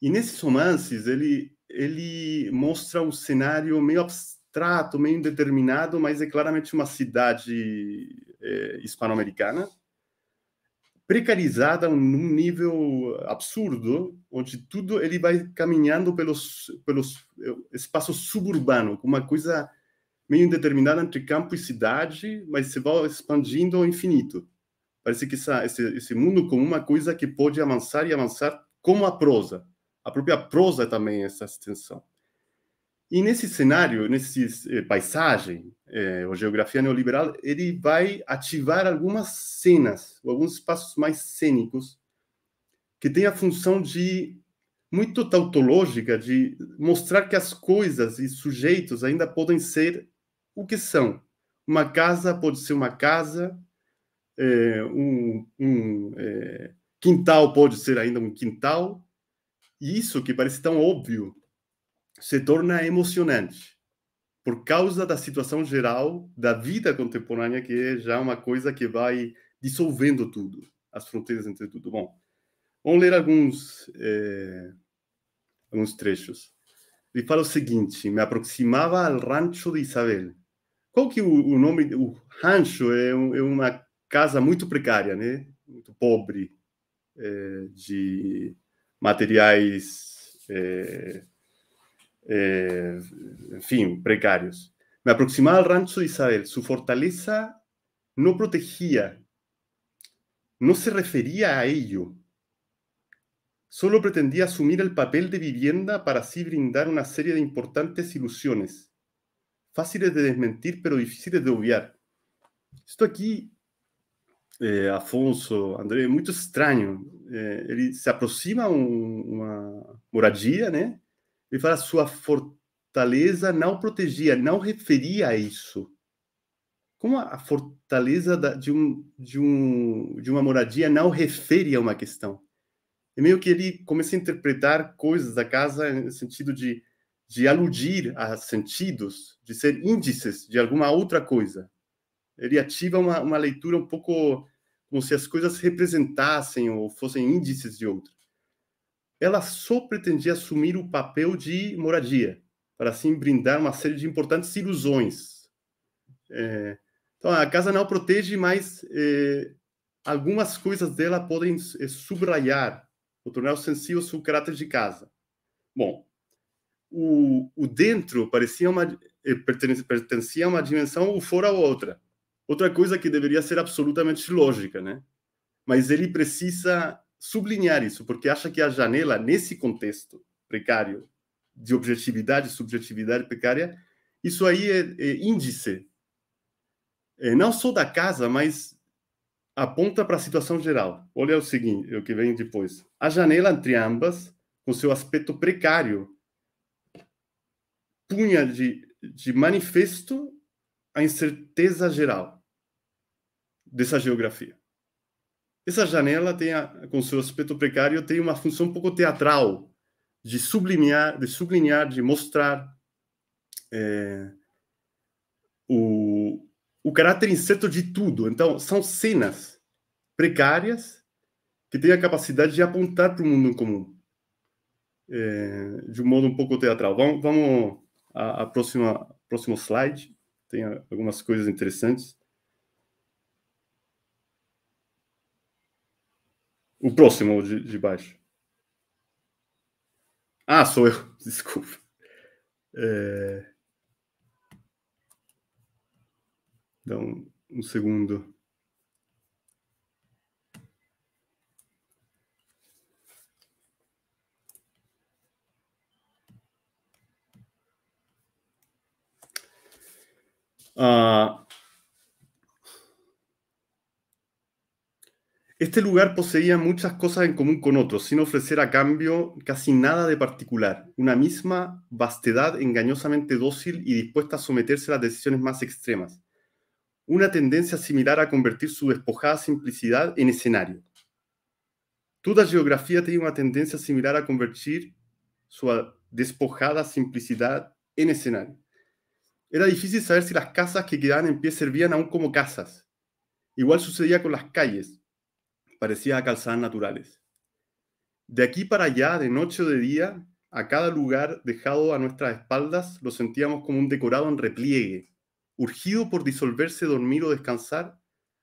e nesses romances ele ele mostra um cenário meio abstrato, meio indeterminado, mas é claramente uma cidade é, hispano-americana precarizada num nível absurdo, onde tudo ele vai caminhando pelos pelos eh, espaço suburbano, com uma coisa meio indeterminada entre campo e cidade, mas se vai expandindo ao infinito. Parece que essa, esse, esse mundo como uma coisa que pode avançar e avançar como a prosa. A própria prosa também é essa extensão. E nesse cenário, nessa eh, paisagem, é, ou geografia neoliberal, ele vai ativar algumas cenas, alguns espaços mais cênicos, que tem a função de muito tautológica de mostrar que as coisas e sujeitos ainda podem ser o que são. Uma casa pode ser uma casa, é, um, um é, quintal pode ser ainda um quintal, e isso que parece tão óbvio se torna emocionante por causa da situação geral da vida contemporânea, que é já uma coisa que vai dissolvendo tudo, as fronteiras entre tudo. Bom, vamos ler alguns, eh, alguns trechos. Ele fala o seguinte: me aproximava ao rancho de Isabel. Qual que é o, o nome? O rancho é, um, é, uma casa muito precária, né? Muito pobre eh, de materiais eh, Eh, en fin, precarios. Me aproximaba al rancho de Isabel. Su fortaleza no protegía, no se refería a ello. Solo pretendía asumir el papel de vivienda para así brindar una serie de importantes ilusiones, fáciles de desmentir pero difíciles de obviar. Esto aquí, eh, Afonso, André, muy extraño. Eh, se aproxima una moradía Ele fala: sua fortaleza não protegia, não referia a isso. Como a fortaleza de, um, de, um, de uma moradia não refere a uma questão? É meio que ele começa a interpretar coisas da casa no sentido de, de aludir a sentidos, de ser índices de alguma outra coisa. Ele ativa uma, uma leitura um pouco como se as coisas representassem ou fossem índices de outra ela só pretendia assumir o papel de moradia, para assim brindar uma série de importantes ilusões. É, então, a casa não protege, mas é, algumas coisas dela podem é, subraiar ou tornar sensível o caráter de casa. Bom, o, o dentro parecia uma é, pertencia a uma dimensão, o fora a outra. Outra coisa que deveria ser absolutamente lógica, né? Mas ele precisa sublinhar isso, porque acha que a janela, nesse contexto precário, de objetividade, subjetividade precária, isso aí é, é índice. É, não só da casa, mas aponta para a situação geral. Olha o seguinte, o que vem depois. A janela entre ambas, com seu aspecto precário, punha de, de manifesto a incerteza geral dessa geografia. Essa janela tem a, com seu aspecto precário tem uma função um pouco teatral de sublinhar, de sublinhar, de mostrar é, o, o caráter incerto de tudo. Então são cenas precárias que têm a capacidade de apontar para o mundo em comum é, de um modo um pouco teatral. Vamos, vamos à, próxima próximo slide. Tem algumas coisas interessantes. O próximo de, de baixo. Ah, sou eu. Desculpa. É... Dá um, um segundo. Uh, Este lugar poseía muchas cosas en común con otros, sin ofrecer a cambio casi nada de particular, una misma vastedad engañosamente dócil y dispuesta a someterse a las decisiones más extremas, una tendencia similar a convertir su despojada simplicidad en escenario. Toda geografía tenía una tendencia similar a convertir su despojada simplicidad en escenario. Era difícil saber si las casas que quedaban en pie servían aún como casas. Igual sucedía con las calles, parecía calzadas naturales. De aquí para allá, de noche o de día, a cada lugar dejado a nuestras espaldas lo sentíamos como un decorado en repliegue, urgido por disolverse, dormir o descansar,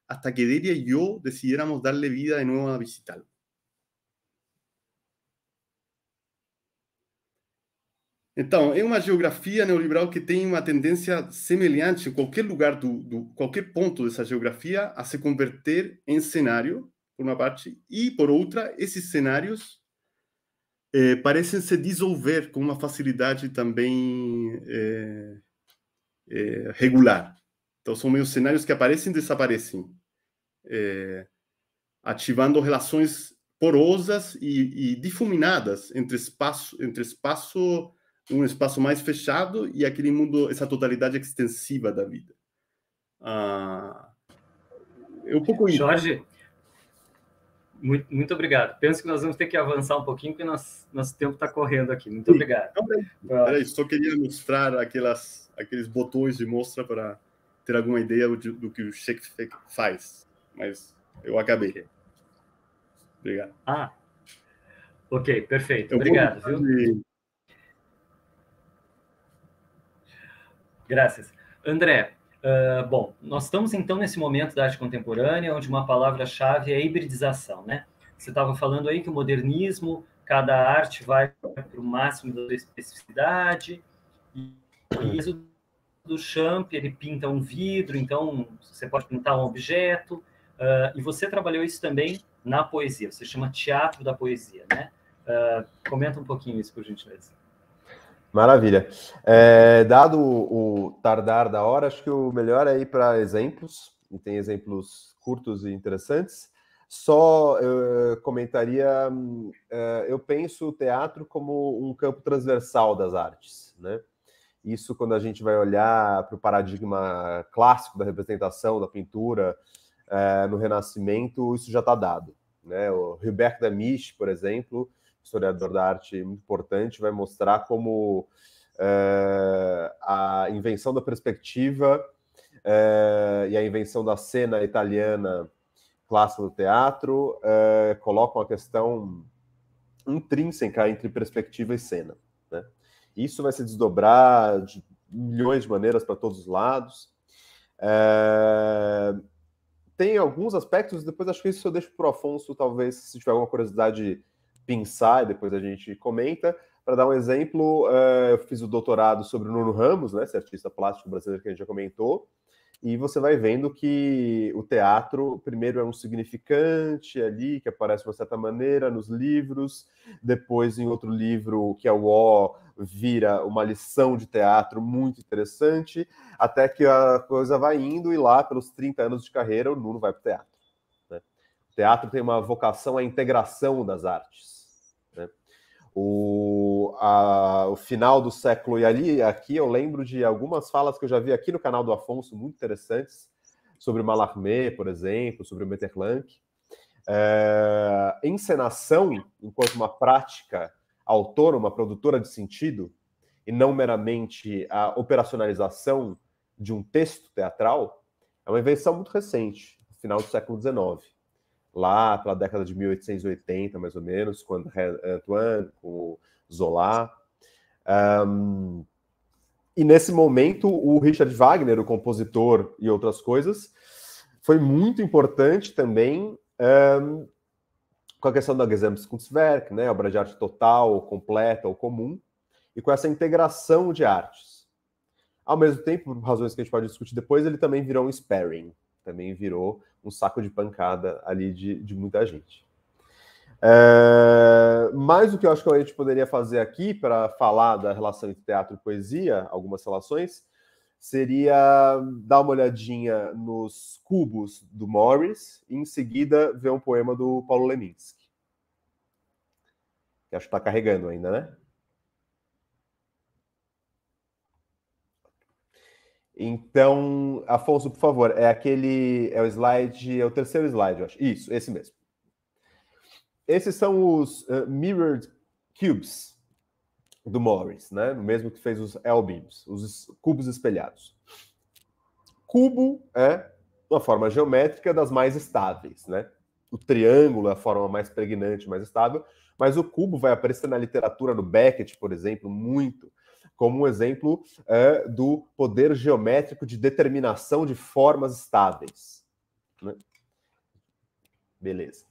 hasta que Delia y yo decidiéramos darle vida de nuevo a visitarlo. Entonces, es una geografía neoliberal que tiene una tendencia semelhante en cualquier lugar, do, do, punto de esa geografía a se converter en escenario por uma parte, e por outra, esses cenários eh, parecem se dissolver com uma facilidade também eh, eh, regular. Então, são meio cenários que aparecem e desaparecem, ativando relações porosas e, e, difuminadas entre espaço, entre espaço, um espaço mais fechado e aquele mundo, essa totalidade extensiva da vida. Ah, é um pouco isso. Jorge, muito, muito obrigado. Penso que nós vamos ter que avançar um pouquinho, porque nosso nosso tempo está correndo aqui. Muito Sim. obrigado. Então, peraí, só queria mostrar aquelas, aqueles botões de mostra para ter alguma ideia do, do que o Shakespeare faz, mas eu acabei. Okay. Obrigado. Ah, ok, perfeito. Eu obrigado. Vou... Viu? Graças. André, Uh, bom, nós estamos então nesse momento da arte contemporânea, onde uma palavra-chave é a hibridização, né? Você estava falando aí que o modernismo, cada arte vai para o máximo da sua especificidade, e o do Champ, ele pinta um vidro, então você pode pintar um objeto, uh, e você trabalhou isso também na poesia, você chama teatro da poesia, né? Uh, comenta um pouquinho isso, por gentileza. Maravilha. É, dado o tardar da hora, acho que o melhor é ir para exemplos, e tem exemplos curtos e interessantes. Só eu é, comentaria, é, eu penso o teatro como um campo transversal das artes, né? Isso quando a gente vai olhar para o paradigma clássico da representação, da pintura, é, no Renascimento, isso já está dado. Né? O Hubert Damisch, por exemplo, historiador da arte muito importante, vai mostrar como é, a invenção da perspectiva é, e a invenção da cena italiana clássica do teatro é, colocam a questão intrínseca entre perspectiva e cena. Né? Isso vai se desdobrar de milhões de maneiras para todos os lados. É... Tem alguns aspectos, depois acho que isso eu deixo para o Afonso, talvez, se tiver alguma curiosidade pensar e depois a gente comenta. Para dar um exemplo, eh, eu fiz o doutorado sobre o Nuno Ramos, né, esse artista plástico brasileiro que a gente já comentou, e você vai vendo que o teatro, primeiro, é um significante ali, que aparece de uma certa maneira nos livros, depois, em outro livro, que é o O, vira uma lição de teatro muito interessante, até que a coisa vai indo e lá, pelos 30 anos de carreira, o Nuno vai para o teatro teatro tem uma vocação à integração das artes. Né? O, a, o final do século e ali aqui eu lembro de algumas falas que eu já vi aqui no canal do Afonso muito interessantes sobre Mallarmé, por exemplo, sobre o Metterlanck. É, encenação enquanto uma prática autônoma, produtora de sentido, e não meramente a operacionalização de um texto teatral, é uma invenção muito recente, final do século XIX lá pela década de 1880, mais ou menos, quando Antoine, com Zola. Um, e nesse momento, o Richard Wagner, o compositor e outras coisas, foi muito importante também um, com a questão da Gesamtkunstwerk, né, obra de arte total, completa ou comum, e com essa integração de artes. Ao mesmo tempo, por razões que a gente pode discutir depois, ele também virou um sparring, também virou um saco de pancada ali de, de muita gente. É, mas o que eu acho que a gente poderia fazer aqui para falar da relação entre teatro e poesia, algumas relações, seria dar uma olhadinha nos cubos do Morris e em seguida ver um poema do Paulo Leminski. Que acho que está carregando ainda, né? Então, Afonso, por favor, é aquele. É o slide. É o terceiro slide, eu acho. Isso, esse mesmo. Esses são os uh, Mirrored Cubes do Morris, né? O mesmo que fez os L-beams, os cubos espelhados. Cubo é uma forma geométrica das mais estáveis, né? O triângulo é a forma mais pregnante, mais estável, mas o cubo vai aparecer na literatura do Beckett, por exemplo, muito como um exemplo uh, do poder geométrico de determinação de formas estáveis. Né? Beleza.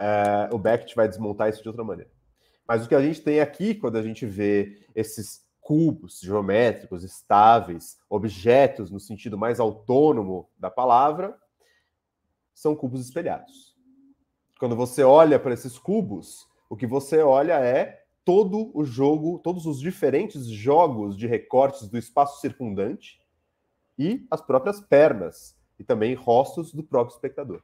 Uh, o Beckett vai desmontar isso de outra maneira. Mas o que a gente tem aqui, quando a gente vê esses cubos geométricos estáveis, objetos no sentido mais autônomo da palavra, são cubos espelhados. Quando você olha para esses cubos, o que você olha é todo o jogo, todos os diferentes jogos de recortes do espaço circundante e as próprias pernas e também rostos do próprio espectador.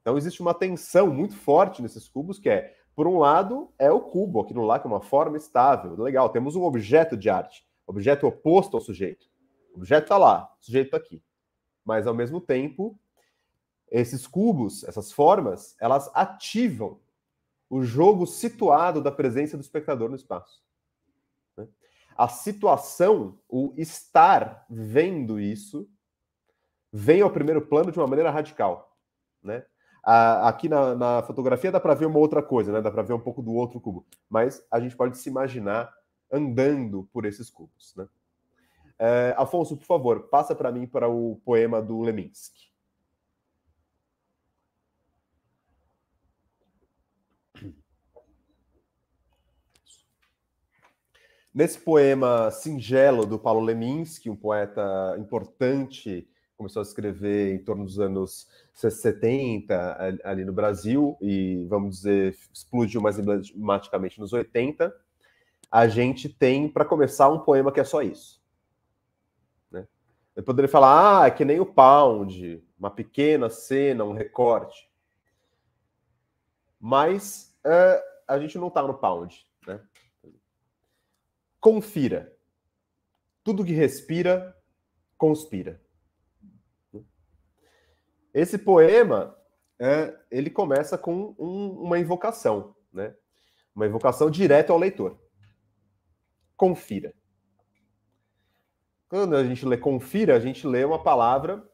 Então existe uma tensão muito forte nesses cubos que é, por um lado, é o cubo, aquilo lá que é uma forma estável, legal, temos um objeto de arte, objeto oposto ao sujeito. O objeto está lá, o sujeito está aqui. Mas ao mesmo tempo, esses cubos, essas formas, elas ativam o jogo situado da presença do espectador no espaço. Né? A situação, o estar vendo isso, vem ao primeiro plano de uma maneira radical. Né? aqui na, na, fotografia dá para ver uma outra coisa, né? dá para ver um pouco do outro cubo, mas a gente pode se imaginar andando por esses cubos. Né? É, Afonso, por favor, passa para mim para o poema do Leminski. Nesse poema singelo do Paulo Leminski, um poeta importante, começou a escrever em torno dos anos 70 ali no Brasil e, vamos dizer, explodiu mais emblematicamente nos 80, a gente tem, para começar, um poema que é só isso. Né? Eu poderia falar, ah, é que nem o Pound, uma pequena cena, um recorte. Mas uh, a gente não está no Pound. Né? confira. Tudo que respira, conspira. Esse poema, é, ele começa com um, uma invocação, né? Uma invocação direta ao leitor. Confira. Quando a gente lê confira, a gente lê uma palavra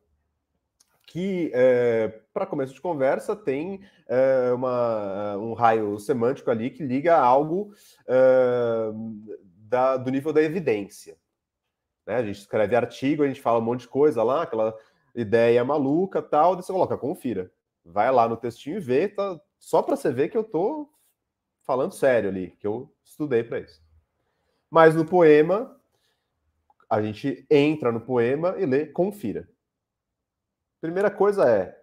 que, é, para começo de conversa, tem é, uma, um raio semântico ali que liga algo é, da, do nível da evidência. Né? A gente escreve artigo, a gente fala um monte de coisa lá, aquela ideia maluca tal, daí você coloca, confira. Vai lá no textinho e vê, tá, só para você ver que eu tô falando sério ali, que eu estudei para isso. Mas no poema, a gente entra no poema e lê, confira. Primeira coisa é,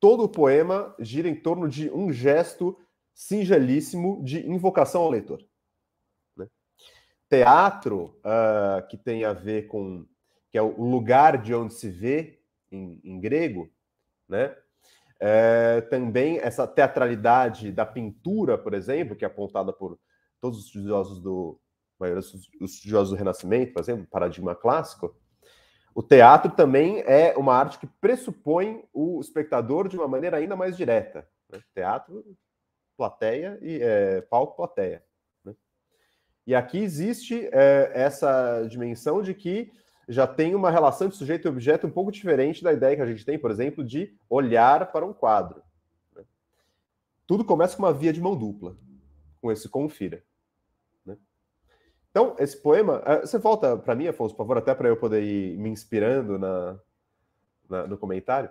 todo o poema gira em torno de um gesto singelíssimo de invocação ao leitor teatro uh, que tem a ver com que é o lugar de onde se vê em, em grego, né? É, também essa teatralidade da pintura, por exemplo, que é apontada por todos os estudiosos do maioria estudiosos do Renascimento, por exemplo, paradigma clássico. O teatro também é uma arte que pressupõe o espectador de uma maneira ainda mais direta. Né? Teatro, plateia e é, palco, plateia. E aqui existe é, essa dimensão de que já tem uma relação de sujeito e objeto um pouco diferente da ideia que a gente tem, por exemplo, de olhar para um quadro. Né? Tudo começa com uma via de mão dupla, com esse confira. Né? Então, esse poema. É, você volta para mim, Afonso, por favor, até para eu poder ir me inspirando na, na no comentário.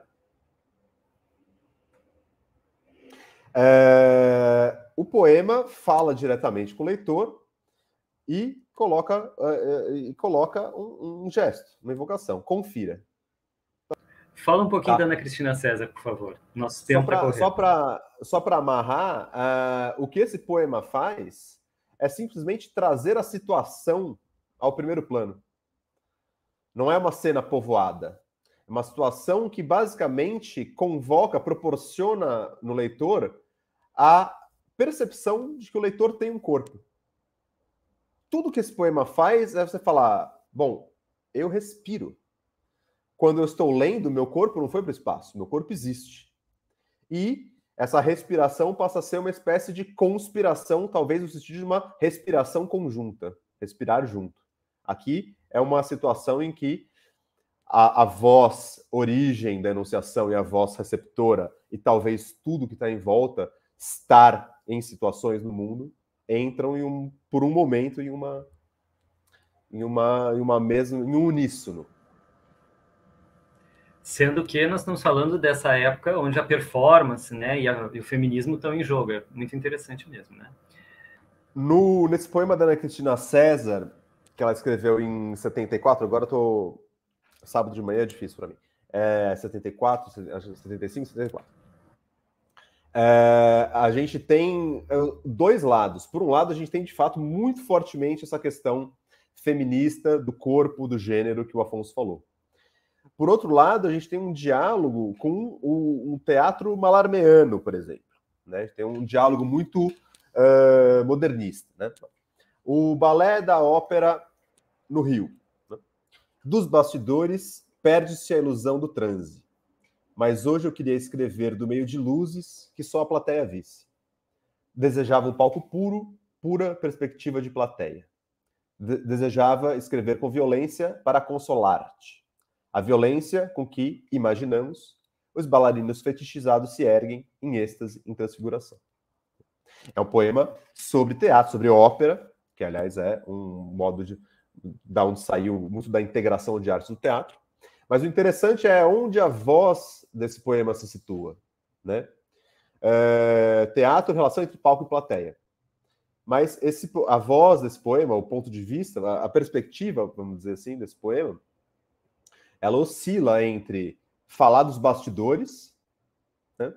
É, o poema fala diretamente com o leitor, e coloca, uh, e coloca um, um, gesto, uma invocação. Confira. Fala um pouquinho tá. da Ana Cristina César, por favor. Nosso tempo tá só para só para amarrar, uh, o que esse poema faz é simplesmente trazer a situação ao primeiro plano. Não é uma cena povoada. É uma situação que basicamente convoca, proporciona no leitor a percepção de que o leitor tem um corpo tudo que esse poema faz é você falar: bom, eu respiro. Quando eu estou lendo, meu corpo não foi para o espaço, meu corpo existe. E essa respiração passa a ser uma espécie de conspiração, talvez no sentido de uma respiração conjunta, respirar junto. Aqui é uma situação em que a, a voz origem da enunciação e a voz receptora, e talvez tudo que está em volta, estar em situações no mundo, entram em um, por um momento em uma em uma em uma mesma em um uníssono. Sendo que nós estamos falando dessa época onde a performance, né, e, a, e o feminismo estão em jogo, é muito interessante mesmo, né? No nesse poema da Ana Cristina César, que ela escreveu em 74, agora eu tô sábado de manhã é difícil para mim. É 74, 75, 74 é, a gente tem é, dois lados. Por um lado, a gente tem de fato muito fortemente essa questão feminista do corpo, do gênero que o Afonso falou. Por outro lado, a gente tem um diálogo com o, um teatro malarmeano, por exemplo. Né? Tem um diálogo muito uh, modernista. Né? O balé da ópera no Rio. Né? Dos bastidores, perde-se a ilusão do transe mas hoje eu queria escrever do meio de luzes que só a plateia visse. Desejava um palco puro, pura perspectiva de plateia. De desejava escrever com violência para consolar-te. A violência com que, imaginamos, os bailarinos fetichizados se erguem em êxtase em transfiguração. É um poema sobre teatro, sobre ópera, que aliás é um modo de da onde saiu muito da integração de artes do teatro, mas o interessante é onde a voz desse poema se situa, né? É, teatro, relação entre palco e plateia. Mas esse, a voz desse poema, o ponto de vista, a, a perspectiva, vamos dizer assim, desse poema, ela oscila entre falar dos bastidores, né?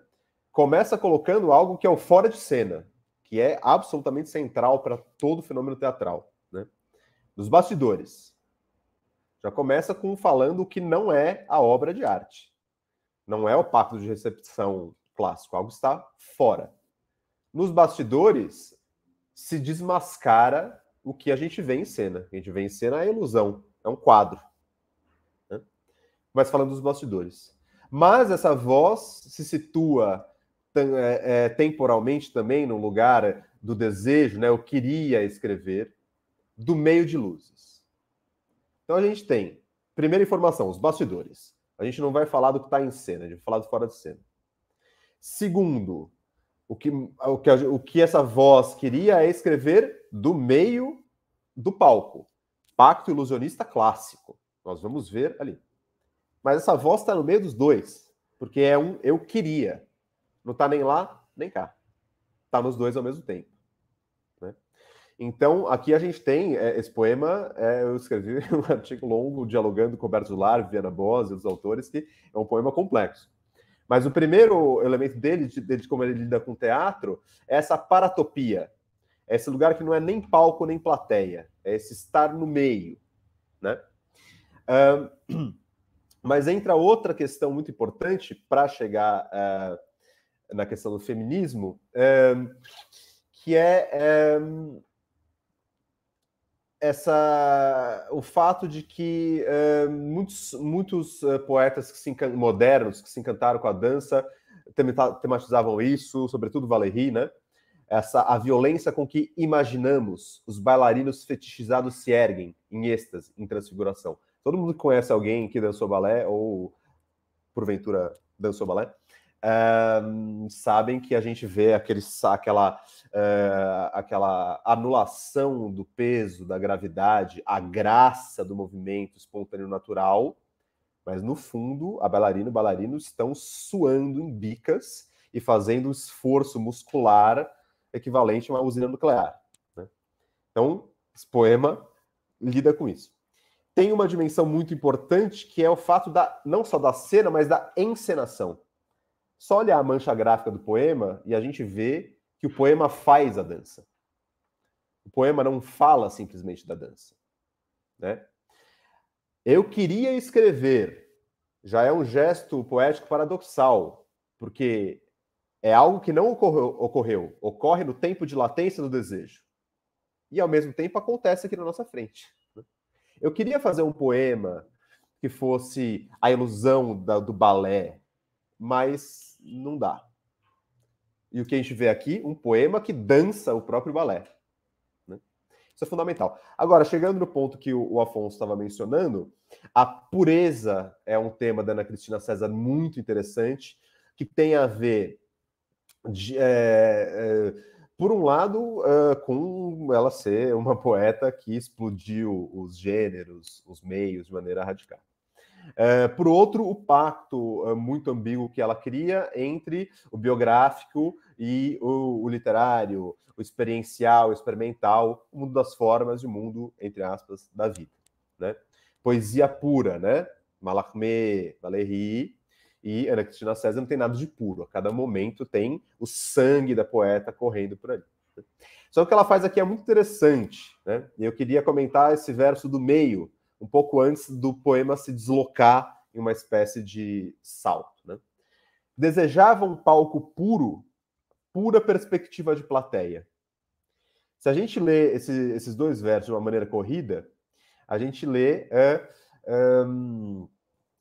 começa colocando algo que é o fora de cena, que é absolutamente central para todo o fenômeno teatral, né? dos bastidores. Já começa com falando o que não é a obra de arte. Não é o pacto de recepção clássico, algo está fora. Nos bastidores, se desmascara o que a gente vê em cena. A gente vê em cena é ilusão, é um quadro. Né? Mas falando dos bastidores. Mas essa voz se situa é, é, temporalmente também no lugar do desejo, né? Eu queria escrever do meio de luzes. Então a gente tem, primeira informação, os bastidores. A gente não vai falar do que está em cena, a gente vai falar do fora de cena. Segundo, o que, o que, o que essa voz queria é escrever do meio do palco. Pacto ilusionista clássico. Nós vamos ver ali. Mas essa voz está no meio dos dois, porque é um eu queria. Não está nem lá, nem cá. Está nos dois ao mesmo tempo. Então, aqui a gente tem é, esse poema. É, eu escrevi um artigo longo dialogando com Roberto Lar, Viana Bose e os autores, que é um poema complexo. Mas o primeiro elemento dele, de, de como ele lida com teatro, é essa paratopia, é esse lugar que não é nem palco nem plateia, é esse estar no meio, né? Uh, mas entra outra questão muito importante para chegar uh, na questão do feminismo, uh, que é eh, essa o fato de que uh, muitos, muitos uh, poetas que se modernos que se encantaram com a dança tematizavam isso, sobretudo Valéry, né? Essa a violência com que imaginamos os bailarinos fetichizados se erguem em êxtase, em transfiguração. Todo mundo que conhece alguém que dançou balé ou porventura dançou balé sabem que a gente vê aquele, aquela, eh, aquela anulação do peso, da gravidade, a graça do movimento espontâneo natural, mas no fundo a bailarina e o bailarino estão suando em bicas e fazendo um esforço muscular equivalente a uma usina nuclear. Né? Então, esse poema lida com isso. Tem uma dimensão muito importante que é o fato da não só da cena, mas da encenação só olhar a mancha gráfica do poema e a gente vê que o poema faz a dança. O poema não fala simplesmente da dança. Né? Eu queria escrever já é um gesto poético paradoxal, porque é algo que não ocorreu, ocorreu, ocorre no tempo de latência do desejo. E ao mesmo tempo acontece aqui na nossa frente. Né? Eu queria fazer um poema que fosse a ilusão da, do balé, mas não dá. E o que a gente vê aqui, um poema que dança o próprio balé. Né? Isso é fundamental. Agora, chegando no ponto que o, Afonso estava mencionando, a pureza é um tema da Ana Cristina César muito interessante, que tem a ver, de, é, é, por um lado, é, com ela ser uma poeta que explodiu os gêneros, os meios de maneira radical. É, por outro, o pacto é, muito ambíguo que ela cria entre o biográfico e o, o, literário, o experiencial, o experimental, o mundo das formas e o mundo, entre aspas, da vida. Né? Poesia pura, né? Mallarmé, Valéry e Ana Cristina César não tem nada de puro. A cada momento tem o sangue da poeta correndo por ali. Só que o que ela faz aqui é muito interessante, né? Eu queria comentar esse verso do meio, um pouco antes do poema se deslocar em uma espécie de salto. Né? Desejava um palco puro, pura perspectiva de plateia. Se a gente lê esse, esses dois versos de uma maneira corrida, a gente lê é,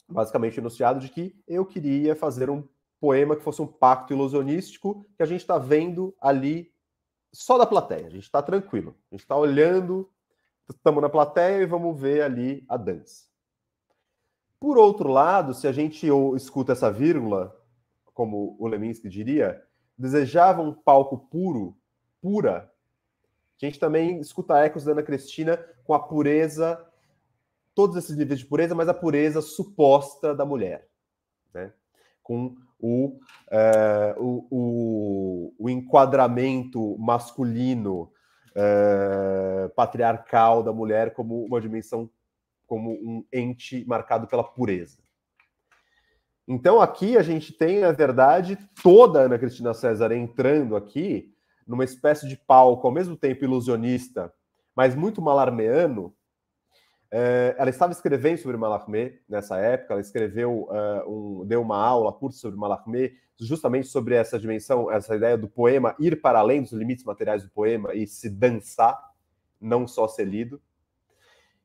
basicamente o enunciado de que eu queria fazer um poema que fosse um pacto ilusionístico que a gente está vendo ali só da plateia. A gente está tranquilo, a gente está olhando estamos na plateia e vamos ver ali a dança. Por outro lado, se a gente escuta essa vírgula, como o Leminski diria, desejava um palco puro, pura, a gente também escuta ecos da Ana Cristina com a pureza, todos esses níveis de pureza, mas a pureza suposta da mulher, né? com o, eh, o, o, o enquadramento masculino é, patriarcal da mulher como uma dimensão, como um ente marcado pela pureza. Então aqui a gente tem, na verdade, toda a Ana Cristina César entrando aqui numa espécie de palco, ao mesmo tempo ilusionista, mas muito malarmeano, é, ela estava escrevendo sobre Mallarmé nessa época, ela escreveu, uh, um, deu uma aula, curso sobre Mallarmé, justamente sobre essa dimensão, essa ideia do poema ir para além dos limites materiais do poema e se dançar, não só ser lido.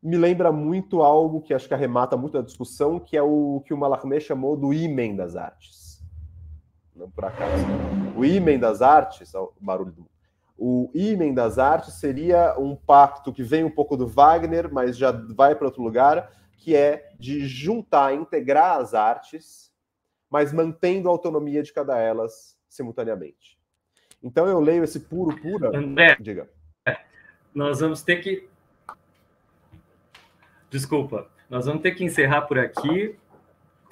Me lembra muito algo que acho que arremata muito a discussão, que é o que o Mallarmé chamou do imen das artes. Não por acaso. Né? O imen das artes, o barulho do o Imen das Artes seria um pacto que vem um pouco do Wagner, mas já vai para outro lugar, que é de juntar, integrar as artes, mas mantendo a autonomia de cada elas simultaneamente. Então eu leio esse puro pura. André, diga. Nós vamos ter que Desculpa, nós vamos ter que encerrar por aqui.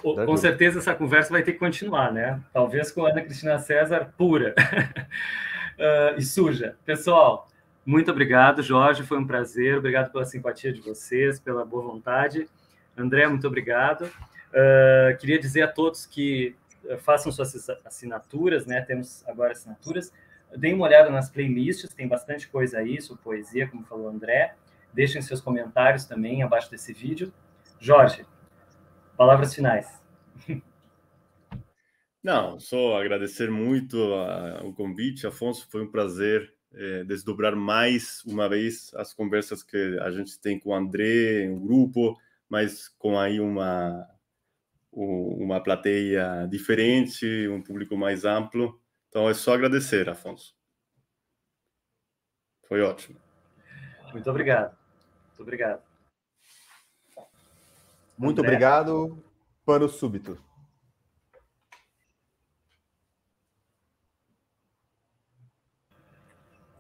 Com certeza essa conversa vai ter que continuar, né? Talvez com a Ana Cristina César pura. uh, e suja. Pessoal, muito obrigado, Jorge, foi um prazer. Obrigado pela simpatia de vocês, pela boa vontade. André, muito obrigado. Uh, queria dizer a todos que ah, façam suas assinaturas, né? Temos agora assinaturas. Deem uma olhada nas playlists, tem bastante coisa aí, sobre poesia, como falou o André. Deixem seus comentários também abaixo desse vídeo. Jorge, palavras finais. Não, só agradecer muito a, o convite, Afonso. Foi um prazer é, desdobrar mais uma vez as conversas que a gente tem com o André, o grupo, mas com aí uma uma plateia diferente, um público mais amplo. Então é só agradecer, Afonso. Foi ótimo. Muito obrigado. Muito obrigado. Muito André. obrigado. Pano súbito.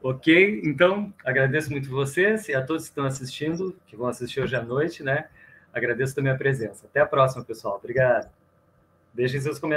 Ok? Então, agradeço muito vocês e a todos que estão assistindo, que vão assistir hoje à noite, né? Agradeço também a presença. Até a próxima, pessoal. Obrigado. Deixem seus comentários.